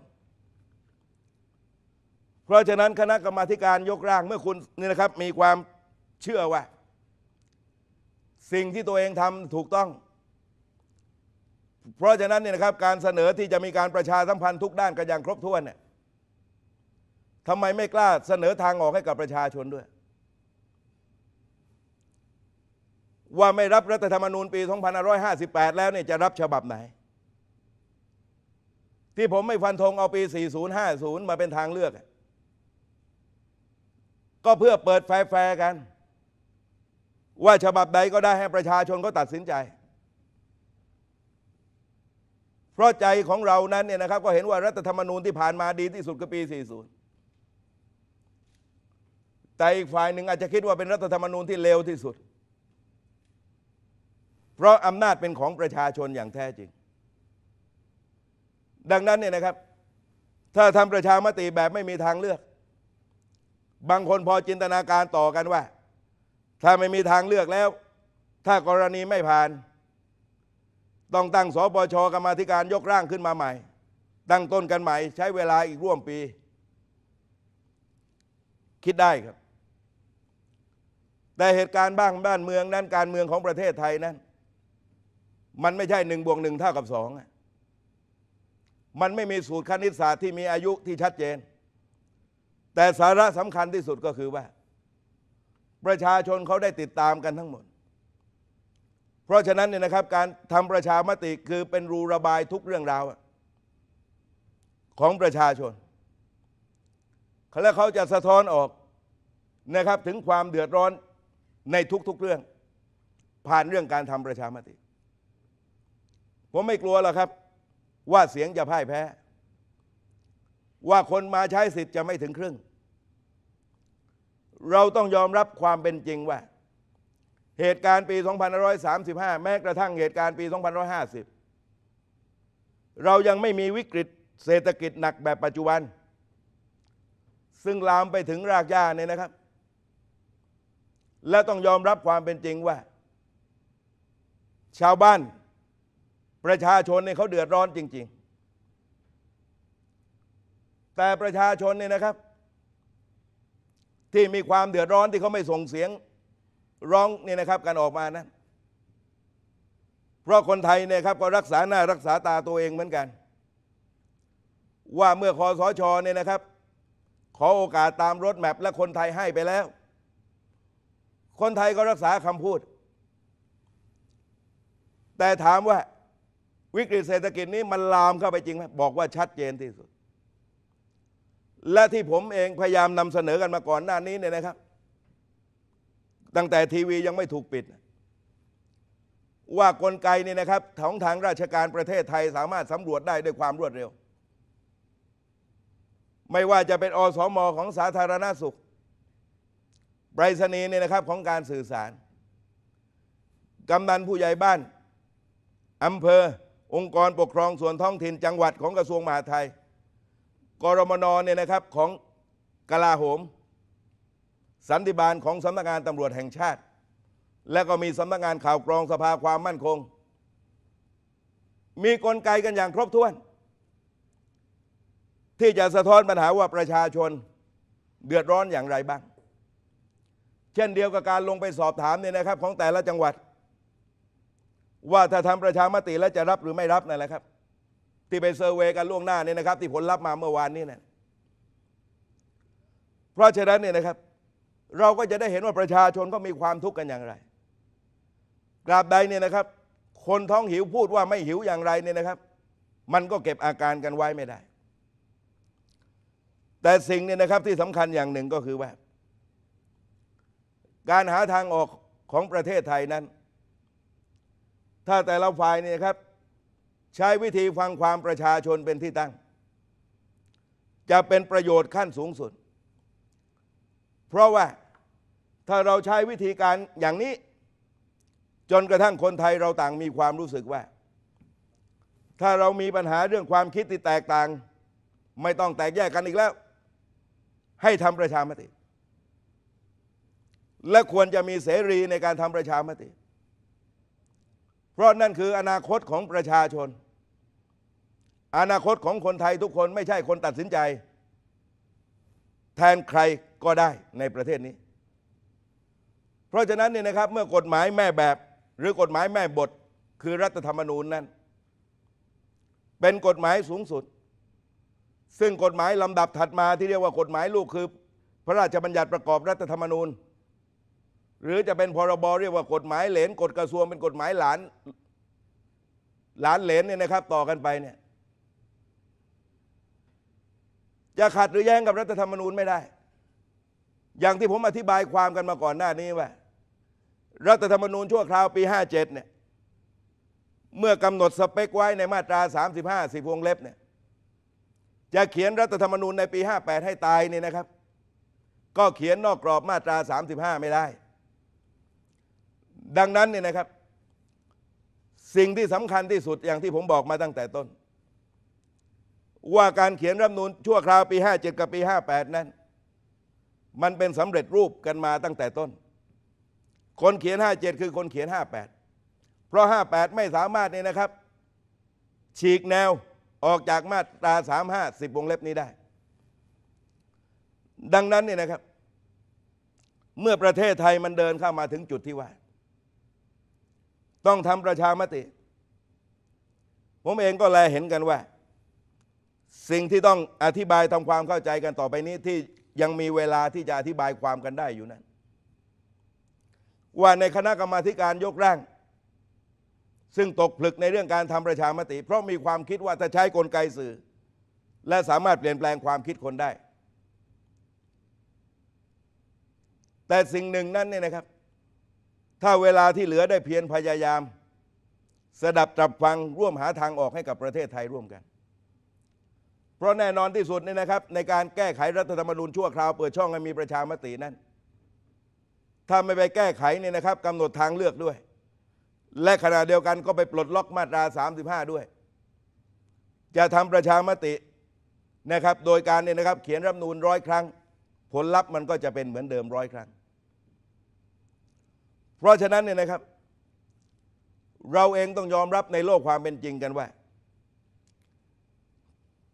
เพราะฉะนั้นคณะกรรมาการยกร่างเมื่อคุณนี่นะครับมีความเชื่อว่าสิ่งที่ตัวเองทำถูกต้อง เพราะฉะนั้นเนี่ยนะครับการเสนอที่จะมีการประชาสัมพันธ์ทุกด้านกันอย่างครบถ้วนเนี่ยทำไมไม่กล้าเสนอทางออกให้กับประชาชนด้วย ว่าไม่รับรัฐธรรมนูญปี2558 แล้วเนี่ยจะรับฉบับไหน ที่ผมไม่ฟันธงเอาปี 4050 มาเป็นทางเลือก ก็เพื่อเปิดแฟร์กัน ว่าฉบับใดก็ได้ให้ประชาชนก็ตัดสินใจ เพราะใจของเรานั้นเนี่ยนะครับก็เห็นว่ารัฐธรรมนูญที่ผ่านมาดีที่สุดคือปี 40แต่อีกฝ่ายหนึ่งอาจจะคิดว่าเป็นรัฐธรรมนูญที่เลวที่สุด เพราะอำนาจเป็นของประชาชนอย่างแท้จริง ดังนั้นเนี่ยนะครับ ถ้าทำประชามติแบบไม่มีทางเลือก บางคนพอจินตนาการต่อกันว่า ถ้าไม่มีทางเลือกแล้ว ถ้ากรณีไม่ผ่าน ต้องตั้งสปชกรรมธิการยกร่างขึ้นมาใหม่ตั้งต้นกันใหม่ใช้เวลาอีกร่วมปี คิดได้ครับแต่เหตุการณ์บ้างบ้านเมืองนั้นการเมืองของประเทศไทยนั้น มันไม่ใช่หนึ่งบวกหนึ่งเท่ากับสองมันไม่มีสูตรคณิตศาสตร์ที่มีอายุที่ชัดเจน แต่สาระสำคัญที่สุดก็คือว่า ประชาชนเขาได้ติดตามกันทั้งหมด เพราะฉะนั้นเนี่ยนะครับ การทำประชามติคือเป็นรูระบายทุกเรื่องราวของประชาชน และเขาจะสะท้อนออกนะครับถึงความเดือดร้อนในทุก ๆ เรื่อง ผ่านเรื่องการทำประชามติ ผมไม่กลัวหรอกครับ ว่าเสียงจะพ่ายแพ้ ว่าคนมาใช้สิทธิ์จะไม่ถึงครึ่ง เราต้องยอมรับความเป็นจริงว่า เหตุการณ์ปี 2535 แม้กระทั่งเหตุการณ์ปี 2550 เรายังไม่มีวิกฤตเศรษฐกิจหนักแบบปัจจุบัน ซึ่งลามไปถึงรากหญ้าเนี่ยนะครับและต้องยอมรับความเป็นจริงว่า ชาวบ้าน ประชาชนเนี่ยเขาเดือดร้อนจริงๆ แต่ประชาชนเนี่ยนะครับ ที่มีความเดือดร้อนที่เขาไม่ส่งเสียงร้องเนี่ยนะครับการออกมานะั้นเพราะคนไทยเนี่ยครับก็รักษาหน้า รักษาตาตัวเองเหมือนกัน ว่าเมื่อคอสชเนี่ยนะครับขอโอกาสตามรถแมพและคนไทยให้ไปแล้วคนไทยก็รักษาคำพูด แต่ถามว่าวิกฤตเศรษฐกิจนี้มันลามเข้าไปจริงไหมบอกว่าชัดเจนที่สุด และที่ผมเองพยายามนำเสนอกันมาก่อนหน้านี้เนี่ยนะครับ ตั้งแต่ทีวียังไม่ถูกปิด ว่ากลไกเนี่ยนะครับของทางราชการประเทศไทยสามารถสำรวจได้ด้วยความรวดเร็ว ไม่ว่าจะเป็นอสอมอของสาธารณาสุขไปรษณีย์เนี่ยนะครับของการสื่อสาร กำนันผู้ใหญ่บ้าน อำเภอองค์กรปกครองส่วนท้องถิ่นจังหวัดของกระทรวงมหาดไทย กรมนเนี่ยนะครับของกลาโหม สันติบาลของสำนักงานตำรวจแห่งชาติ และก็มีสำนักงานข่าวกรองสภาความมั่นคง มีกลไกกันอย่างครบถ้วน ที่จะสะท้อนปัญหาว่าประชาชนเดือดร้อนอย่างไรบ้างเช่นเดียวกับการลงไปสอบถามเนี่ยนะครับ ของแต่ละจังหวัด ว่าถ้าทำประชามติแล้วจะรับหรือไม่รับนั่นแหละครับ ที่ไปเซอร์เวยกันล่วงหน้าเนี่ยนะครับ ที่ผลลัพธ์มาเมื่อวานนี้นะเพราะฉะนั้นเนี่ยนะครับ เราก็จะได้เห็นว่าประชาชนก็มีความทุกข์กันอย่างไรกราบใดเนี่ยนะครับ คนท้องหิวพูดว่าไม่หิวอย่างไรเนี่ยนะครับ มันก็เก็บอาการกันไว้ไม่ได้ แต่สิ่งเนี่ยนะครับที่สำคัญอย่างหนึ่งก็คือว่าการหาทางออกของประเทศไทยนั้น ถ้าแต่ละฝ่ายเนี่ยครับใช้วิธีฟังความประชาชนเป็นที่ตั้ง จะเป็นประโยชน์ขั้นสูงสุดเพราะว่าถ้าเราใช้วิธีการอย่างนี้ จนกระทั่งคนไทยเราต่างมีความรู้สึกว่า ถ้าเรามีปัญหาเรื่องความคิดที่แตกต่าง ไม่ต้องแตกแยกกันอีกแล้ว ให้ทำประชามติและควรจะมีเสรีในการทำประชามติ เพราะนั่นคืออนาคตของประชาชน อนาคตของคนไทยทุกคนไม่ใช่คนตัดสินใจ แทนใครก็ได้ในประเทศนี้ เพราะฉะนั้น เนี่ยนะครับ เมื่อกฎหมายแม่แบบ หรือกฎหมายแม่บทคือรัฐธรรมนูญนั้น เป็นกฎหมายสูงสุด ซึ่งกฎหมายลำดับถัดมาที่เรียกว่ากฎหมายลูกคือพระราชบัญญัติประกอบรัฐธรรมนูญหรือจะเป็นพรบรเรียกว่ากฎหมายเหลนกฎกระทรวงเป็นกฎหมายหลานหลานเหลนเนี่ยนะครับ ต่อกันไปเนี่ย จะขัดหรือแย้งกับรัฐธรรมนูญไม่ได้ อย่างที่ผมอธิบายความกันมาก่อนหน้านี้ว่ารัฐธรรมนูญชั่วคราวปี57เนี่ยเมื่อกำหนดสเปคไว้ในมาตรา35สิบวงเล็บเนี่ยจะเขียนรัฐธรรมนูญในปี58ให้ตายนี่นะครับ ก็เขียนนอกกรอบมาตรา35ไม่ได้ดังนั้นเนี่ยนะครับ สิ่งที่สำคัญที่สุดอย่างที่ผมบอกมาตั้งแต่ต้น ว่าการเขียนรัฐนูลชั่วคราวปี 57 กับปี 58 นั้น มันเป็นสำเร็จรูปกันมาตั้งแต่ต้น คนเขียน 57 คือคนเขียน 58 เพราะ 58 ไม่สามารถเนี่ยนะครับ ฉีกแนวออกจากมาตรา 35 10วงเล็บนี้ได้ ดังนั้นเนี่ยนะครับ เมื่อประเทศไทยมันเดินเข้ามาถึงจุดที่ว่าต้องทำประชามติ ผมเองก็แลเห็นกันว่า สิ่งที่ต้องอธิบายทำความเข้าใจกันต่อไปนี้ที่ยังมีเวลาที่จะอธิบายความกันได้อยู่นั้น ว่าในคณะกรรมาการยกร่างซึ่งตกผลึกในเรื่องการทำประชามติ เพราะมีความคิดว่าจะใช้กลไกสื่อ และสามารถเปลี่ยนแปลงความคิดคนได้ แต่สิ่งหนึ่งนั้นเนี่ยนะครับถ้าเวลาที่เหลือได้เพียรพยายามสดับตรับฟังร่วมหาทางออกให้กับประเทศไทยร่วมกัน เพราะแน่นอนที่สุดนี่นะครับในการแก้ไขรัฐธรรมนูญชั่วคราว เปิดช่องให้มีประชามตินั้นถ้าไม่ไปแก้ไขเนี่ยนะครับกำหนดทางเลือกด้วย และขณะเดียวกันก็ไปปลดล็อกมาตรา 35 ด้วย จะทำประชามตินะครับ โดยการเนี่ยนะครับ เขียนรัฐนูนร้อยครั้งผลลัพธ์มันก็จะเป็นเหมือนเดิมร้อยครั้งเพราะฉะนั้นเนี่ยนะครับ เราเองต้องยอมรับในโลกความเป็นจริงกันว่า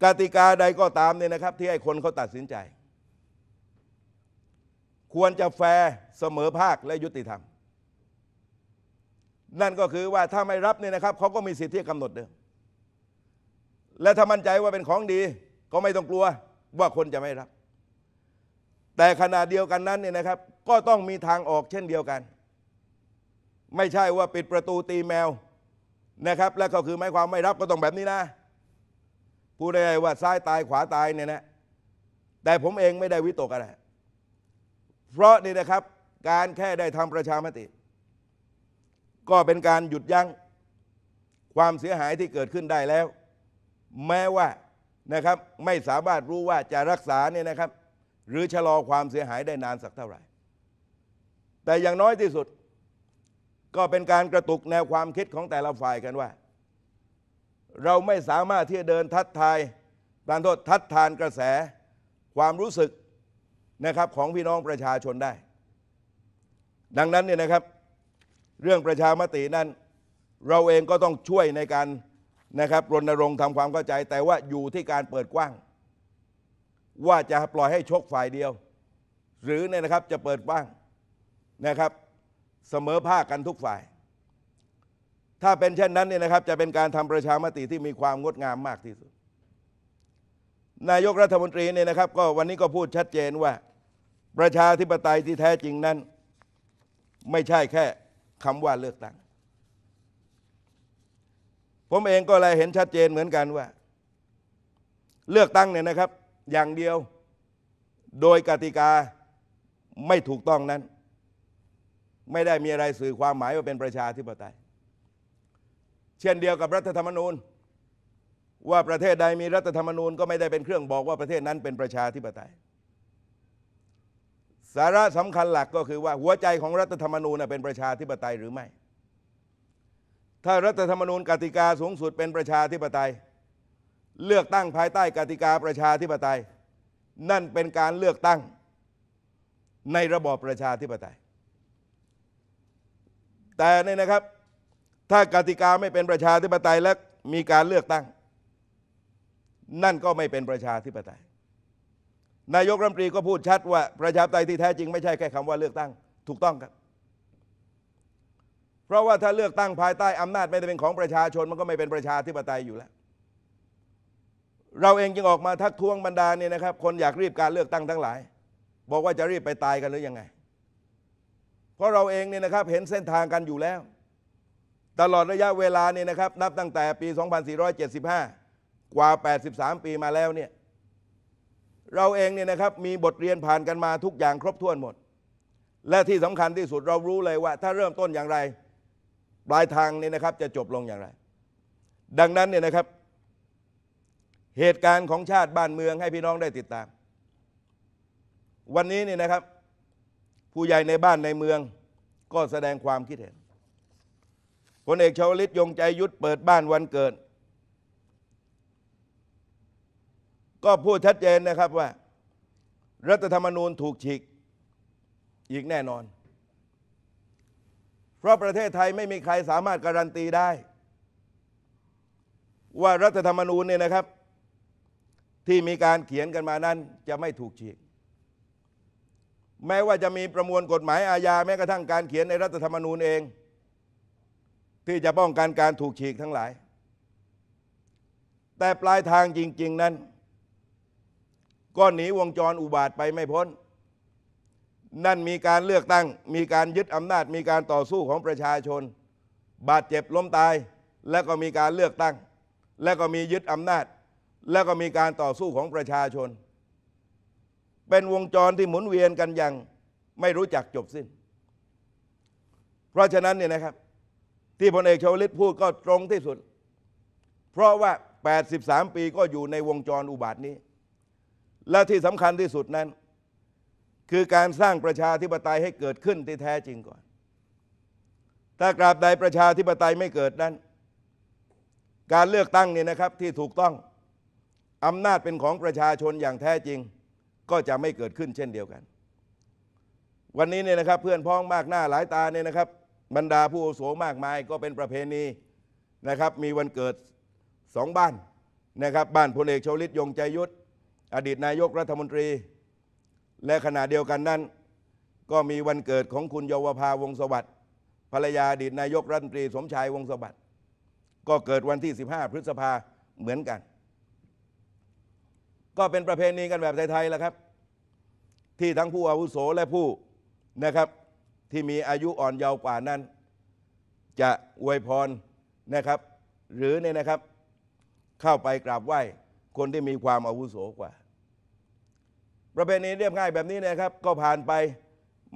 กติกาใดก็ตามเนี่ยนะครับ ที่ให้คนเขาตัดสินใจ ควรจะแฟร์เสมอภาคและยุติธรรม นั่นก็คือว่าถ้าไม่รับเนี่ยนะครับเขาก็มีสิทธิ์ที่กำหนดเดิม และถ้ามั่นใจว่าเป็นของดีก็ไม่ต้องกลัวว่าคนจะไม่รับ แต่ขณะเดียวกันนั้นเนี่ยนะครับ ก็ต้องมีทางออกเช่นเดียวกันไม่ใช่ว่าปิดประตูตีแมวนะครับ แล้วก็คือไม่ความไม่รับก็ต้องแบบนี้นะพูดได้ว่าซ้ายตายขวาตาย เนี่ยนะแต่ผมเองไม่ได้วิตกอะไร เพราะนี่นะครับ การแค่ได้ทำประชามติ ก็เป็นการหยุดยั้งความเสียหายที่เกิดขึ้นได้แล้ว แม้ว่านะครับ ไม่สามารถรู้ว่าจะรักษาเนี่ยนะครับ หรือชะลอความเสียหายได้นานสักเท่าไหร่ แต่อย่างน้อยที่สุดก็เป็นการกระตุกแนวความคิดของแต่ละฝ่ายกันว่า เราไม่สามารถที่จะเดินทัดทายตานโทษทัดทานกระแสความรู้สึกนะครับของพี่น้องประชาชนได้ ดังนั้นเนี่ยนะครับ เรื่องประชามตินั้น เราเองก็ต้องช่วยในการนะครับรณรงค์ทำความเข้าใจ แต่ว่าอยู่ที่การเปิดกว้าง ว่าจะปล่อยให้ชกฝ่ายเดียว หรือเนี่ยนะครับจะเปิดกว้างนะครับเสมอภาคกันทุกฝ่าย ถ้าเป็นเช่นนั้นเนี่ยนะครับ จะเป็นการทำประชามติที่มีความงดงามมากที่สุด นายกรัฐมนตรีเนี่ยนะครับ ก็วันนี้ก็พูดชัดเจนว่า ประชาธิปไตยที่แท้จริงนั้น ไม่ใช่แค่คำว่าเลือกตั้ง ผมเองก็เลยเห็นชัดเจนเหมือนกันว่า เลือกตั้งเนี่ยนะครับ อย่างเดียวโดยกติกาไม่ถูกต้องนั้นไม่ได้มีอะไรสื่อความหมายว่าเป็นประชาธิปไตย เช่นเดียวกับรัฐธรรมนูญว่าประเทศใดมีรัฐธรรมนูญก็ไม่ได้เป็นเครื่องบอกว่าประเทศนั้นเป็นประชาธิปไตย สาระสำคัญหลักก็คือว่าหัวใจของรัฐธรรมนูญเป็นประชาธิปไตยหรือไม่ถ้ารัฐธรรมนูญกติกาสูงสุดเป็นประชาธิปไตย เลือกตั้งภายใต้กติกาประชาธิปไตย นั่นเป็นการเลือกตั้งในระบอบประชาธิปไตยแต่เนี่ยนะครับถ้ากติกาไม่เป็นประชาธิปไตยและมีการเลือกตั้ง นั่นก็ไม่เป็นประชาธิปไตยนายกรัฐมนตรีก็พูดชัดว่าประชาธิปไตยที่แท้จริงไม่ใช่แค่คำว่าเลือกตั้งถูกต้องครับ เพราะว่าถ้าเลือกตั้งภายใต้อำนาจไม่ได้เป็นของประชาชนมันก็ไม่เป็นประชาธิปไตยอยู่แล้ว เราเองจึงออกมาทักท้วงบรรดาเนี่ยนะครับคนอยากรีบการเลือกตั้งทั้งหลาย บอกว่าจะรีบไปตายกันหรือยังไงเพราะเราเองเนี่ยนะครับ เห็นเส้นทางกันอยู่แล้ว ตลอดระยะเวลาเนี่ยนะครับ นับตั้งแต่ปี 2475 กว่า 83 ปีมาแล้วเนี่ย เราเองเนี่ยนะครับ มีบทเรียนผ่านกันมาทุกอย่างครบถ้วนหมด และที่สำคัญที่สุดเรารู้เลยว่า ถ้าเริ่มต้นอย่างไร ปลายทางเนี่ยนะครับ จะจบลงอย่างไร ดังนั้นเนี่ยนะครับ เหตุการณ์ของชาติบ้านเมืองให้พี่น้องได้ติดตาม วันนี้เนี่ยนะครับผู้ใหญ่ในบ้านในเมืองก็แสดงความคิดเห็นพลเอกชาวลิตยงใจยุทธเปิดบ้านวันเกิด ก็พูดชัดเจนนะครับว่า รัฐธรรมนูญถูกฉีกอีกแน่นอน เพราะประเทศไทยไม่มีใครสามารถการันตีได้ ว่ารัฐธรรมนูญเนี่ยนะครับที่มีการเขียนกันมานั้นจะไม่ถูกฉีกแม้ว่าจะมีประมวลกฎหมายอาญาแม้กระทั่งการเขียนในรัฐธรรมนูญเอง ที่จะป้องกันการถูกฉีกทั้งหลาย แต่ปลายทางจริงๆนั้น ก็หนีวงจรอุบาทไปไม่พ้นนั่นมีการเลือกตั้ง มีการยึดอำนาจมีการต่อสู้ของประชาชน บาดเจ็บล้มตายแล้วก็มีการเลือกตั้ง แล้วก็มียึดอำนาจ แล้วก็มีการต่อสู้ของประชาชนเป็นวงจรที่หมุนเวียนกันอย่างไม่รู้จักจบสิ้น เพราะฉะนั้นเนี่ยนะครับ ที่พลเอกชวลิตพูดก็ตรงที่สุด เพราะว่า 83ปีก็อยู่ในวงจรอุบาทนี้และที่สำคัญที่สุดนั้น คือการสร้างประชาธิปไตยให้เกิดขึ้นที่แท้จริงก่อน ถ้ากราบใดประชาธิปไตยไม่เกิดนั้น การเลือกตั้งเนี่ยนะครับที่ถูกต้องอำนาจเป็นของประชาชนอย่างแท้จริงก็จะไม่เกิดขึ้นเช่นเดียวกัน วันนี้เนี่ยนะครับเพื่อนพ้องมากหน้าหลายตาเนี่ยนะครับ บรรดาผู้โสมากมายก็เป็นประเพณีนะครับ มีวันเกิดสองบ้านนะครับบ้านพลเอกชวลิตยงใจยุทธ อดีตนายกรัฐมนตรี และขณะเดียวกันนั้น ก็มีวันเกิดของคุณเยาวภาวงศวัสดิ์ภรรยาอดีตนายกรัฐมนตรีสมชายวงศวัสดิ์ก็เกิดวันที่ 15 พฤษภาเหมือนกันก็เป็นประเพณีกันแบบไทยๆแล้วครับ ที่ทั้งผู้อาวุโส และผู้นะครับ ที่มีอายุอ่อนเยาว์กว่านั้น จะอวยพรนะครับ หรือเนี่ยนะครับเข้าไปกราบไหว้คนที่มีความอาวุโสกว่า ประเพณีเรียบง่ายแบบนี้นะครับก็ผ่านไป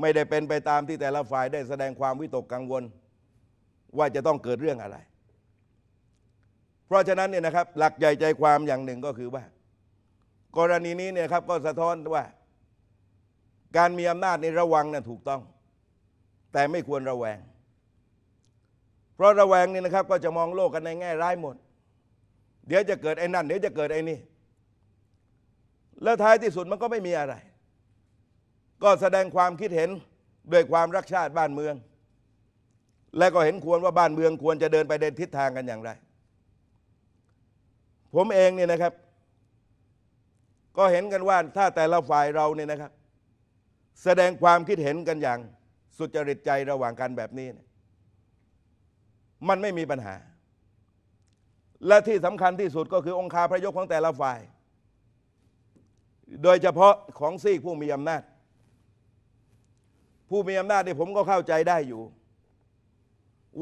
ไม่ได้เป็นไปตามที่แต่ละฝ่ายได้แสดงความวิตกกังวลว่าจะต้องเกิดเรื่องอะไร เพราะฉะนั้นเนี่ยนะครับหลักใหญ่ใจความอย่างหนึ่งก็คือว่ากรณีนี้เนี่ยครับก็สะท้อนว่า การมีอำนาจในระวังนะ่ะถูกต้อง แต่ไม่ควรระแวง เพราะระแวงนี่นะครับ ก็จะมองโลกกันในแง่ร้ายหมด เดี๋ยวจะเกิดไอ้นั่นเดี๋ยวจะเกิดไอ้นี่แล้วท้ายที่สุดมันก็ไม่มีอะไร ก็แสดงความคิดเห็นด้วยความรักชาติบ้านเมือง และก็เห็นควรว่าบ้านเมืองควรจะเดินไปในทิศทางกันอย่างไร ผมเองเนี่ยนะครับก็เห็นกันว่าถ้าแต่ละฝ่ายเราเนี่ยนะครับ แสดงความคิดเห็นกันอย่างสุจริตใจระหว่างกันแบบนี้นะมันไม่มีปัญหา และที่สำคัญที่สุดก็คือองค์คาพระยกของแต่ละฝ่าย โดยเฉพาะของซีกผู้มีอำนาจ ผู้มีอำนาจเนี่ยผมก็เข้าใจได้อยู่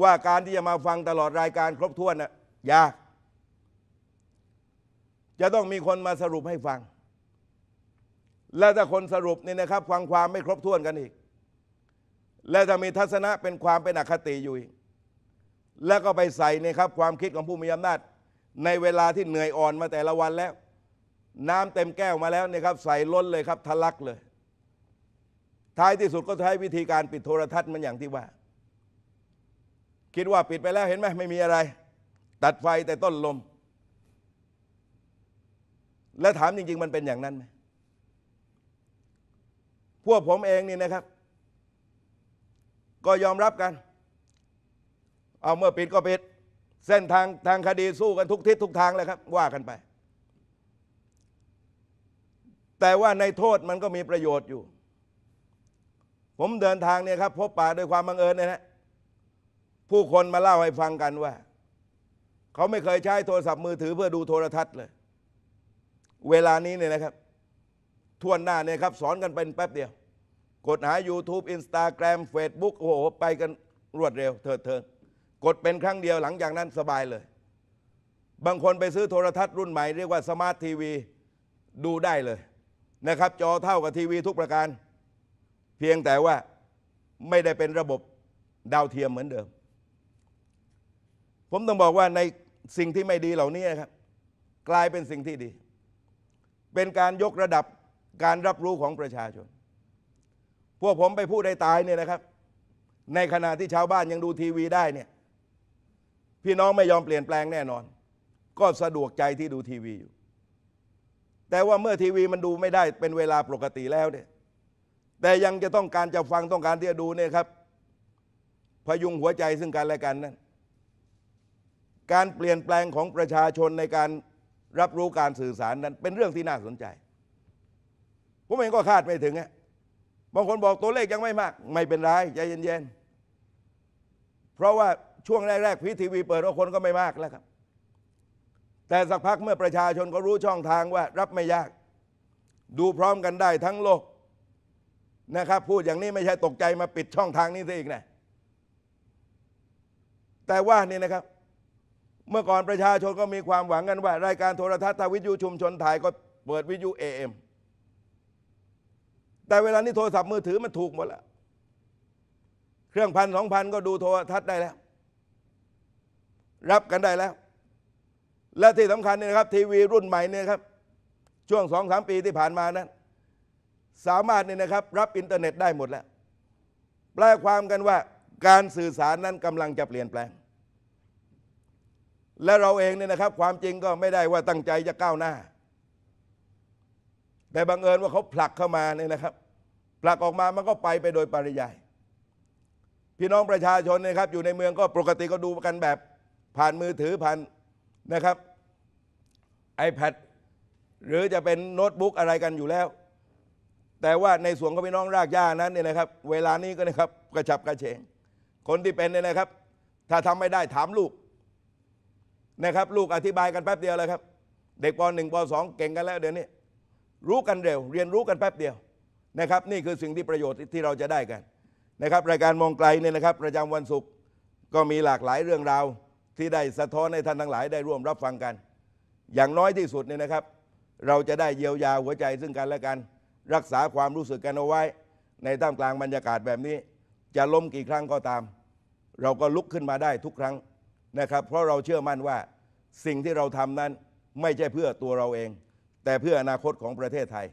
ว่าการที่จะมาฟังตลอดรายการครบถ้วนนะ่ะยาก จะต้องมีคนมาสรุปให้ฟังและถ้าคนสรุปนี่นะครับ ความความไม่ครบถ้วนกันอีก และจะมีทัศนะเป็นความเป็นอคติอยู่อีกและก็ไปใส่นะครับ ความคิดของผู้มีอำนาจ ในเวลาที่เหนื่อยอ่อนมาแต่ละวันแล้ว น้ำเต็มแก้วมาแล้วนี่ครับใส่ล้นเลยครับทะลักเลย ท้ายที่สุดก็ใช้วิธีการปิดโทรทัศน์มันอย่างที่ว่า คิดว่าปิดไปแล้วเห็นไหมไม่มีอะไร ตัดไฟแต่ต้นลม และถามจริงๆ มันเป็นอย่างนั้นไหมพวกผมเองนี่นะครับ ก็ยอมรับกัน เอาเมื่อปิดก็ปิดเส้นทางทางคดีสู้กันทุกทิศทุกทางเลยครับ ว่ากันไป แต่ว่าในโทษมันก็มีประโยชน์อยู่ ผมเดินทางเนี่ยครับ พบปะ้ดยความบังเอิญนะฮะผู้คนมาเล่าให้ฟังกันว่าเขาไม่เคยใช้โทรศัพท์มือถือเพื่อดูโทรทัศน์เลย เวลานี้เนี่ยนะครับทวนหน้าเนี่ยครับสอนกันเป็นแป๊บเดียวกดหา YouTube Instagram Facebook โอ้โห ไปกันรวดเร็วเถิดเถิดกดเป็นครั้งเดียวหลังจากนั้นสบายเลย บางคนไปซื้อโทรทัศน์รุ่นใหม่เรียกว่า สมาร์ททีวี ดูได้เลยนะครับ จอเท่ากับทีวีทุกประการ เพียงแต่ว่าไม่ได้เป็นระบบดาวเทียมเหมือนเดิม ผมต้องบอกว่าในสิ่งที่ไม่ดีเหล่านี้นครับกลายเป็นสิ่งที่ดี เป็นการยกระดับการรับรู้ของประชาชนพวกผมไปพูดได้ตายเนี่ยนะครับ ในขณะที่ชาวบ้านยังดูทีวีได้เนี่ย พี่น้องไม่ยอมเปลี่ยนแปลงแน่นอน ก็สะดวกใจที่ดูทีวีอยู่ แต่ว่าเมื่อทีวีมันดูไม่ได้เป็นเวลาปกติแล้วเนี่ยแต่ยังจะต้องการจะฟังต้องการที่จะดูเนี่ยครับ พยุงหัวใจซึ่งกันและกันนั้นการเปลี่ยนแปลงของประชาชนในการรับรู้การสื่อสารนั้นเป็นเรื่องที่น่าสนใจผมเองก็คาดไม่ถึงอะบางคนบอกตัวเลขยังไม่มาก ไม่เป็นไรใจเย็นๆ เพราะว่าช่วงแรกๆพีทีวีเปิดว่าคนก็ไม่มากแล้วครับ แต่สักพักเมื่อประชาชนก็รู้ช่องทางว่ารับไม่ยากดูพร้อมกันได้ทั้งโลกนะครับ พูดอย่างนี้ไม่ใช่ตกใจมาปิดช่องทางนี้ซะอีกนะ แต่ว่านี่นะครับ เมื่อก่อนประชาชนก็มีความหวังกันว่า รายการโทรทัศน์ทวิทยุชุมชนไทยก็เปิดวิทยุเอเแต่เวลานี้โทรศัพท์มือถือมันถูกหมดแล้ว เครื่องพันสองพันก็ดูโทรทัศน์ได้แล้ว รับกันได้แล้ว และที่สำคัญเนี่ยครับทีวีรุ่นใหม่เนี่ยครับช่วงสองสามปีที่ผ่านมานั้น สามารถเนี่ยนะครับ รับอินเทอร์เน็ตได้หมดแล้ว แปลความกันว่าการสื่อสารนั้นกำลังจะเปลี่ยนแปลง และเราเองเนี่ยนะครับ ความจริงก็ไม่ได้ว่าตั้งใจจะก้าวหน้าแต่บังเอิญว่าเขาผลักเข้ามาเนี่ยนะครับ ผลักออกมามันก็ไปไปโดยปริยาย พี่น้องประชาชนนะครับ อยู่ในเมืองก็ปกติก็ดูกันแบบผ่านมือถือผ่านนะครับ iPad หรือจะเป็นโน้ตบุ๊กอะไรกันอยู่แล้ว แต่ว่าในส่วนของพี่น้องรากหญ้านั้นเนี่ยนะครับ เวลานี้ก็นะครับกระฉับกระเฉง คนที่เป็นเนี่ยนะครับถ้าทำไม่ได้ถามลูกนะครับ ลูกอธิบายกันแป๊บเดียวเลยครับ เด็กป .1 ป .2 เก่งกันแล้วเดี๋ยวนี้รู้กันเร็ว เรียนรู้กันแป๊บเดียวนะครับ นี่คือสิ่งที่ประโยชน์ที่เราจะได้กันนะครับ รายการมองไกลเนี่ยนะครับ ประจำวันศุกร์ก็มีหลากหลายเรื่องราว ที่ได้สะท้อนให้ท่านทั้งหลาย ได้ร่วมรับฟังกัน อย่างน้อยที่สุดเนี่ยนะครับ เราจะได้เยียวยาหัวใจซึ่งกันและกันรักษาความรู้สึกกันเอาไว้ ในท่ามกลางบรรยากาศแบบนี้ จะล้มกี่ครั้งก็ตาม เราก็ลุกขึ้นมาได้ทุกครั้งนะครับ เพราะเราเชื่อมั่นว่าสิ่งที่เราทำนั้นไม่ใช่เพื่อตัวเราเองแต่เพื่ออนาคตของประเทศไทย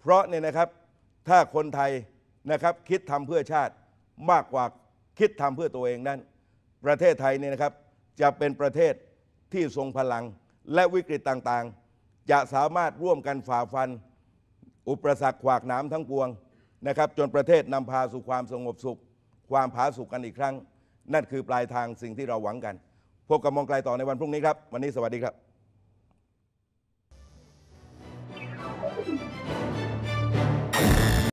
เพราะเนี่ยนะครับถ้าคนไทยนะครับคิดทำเพื่อชาติมากกว่าคิดทำเพื่อตัวเองนั้น ประเทศไทยเนี่ยนะครับ จะเป็นประเทศที่ทรงพลัง และวิกฤตต่างๆ จะสามารถร่วมกันฝ่าฟัน อุปสรรคขวากหนามทั้งปวงนะครับ จนประเทศนำพาสู่ความสงบสุข ความผาสุกกันอีกครั้ง นั่นคือปลายทางสิ่งที่เราหวังกันพบกับมองไกลต่อในวันพรุ่งนี้ครับวันนี้สวัสดีครับ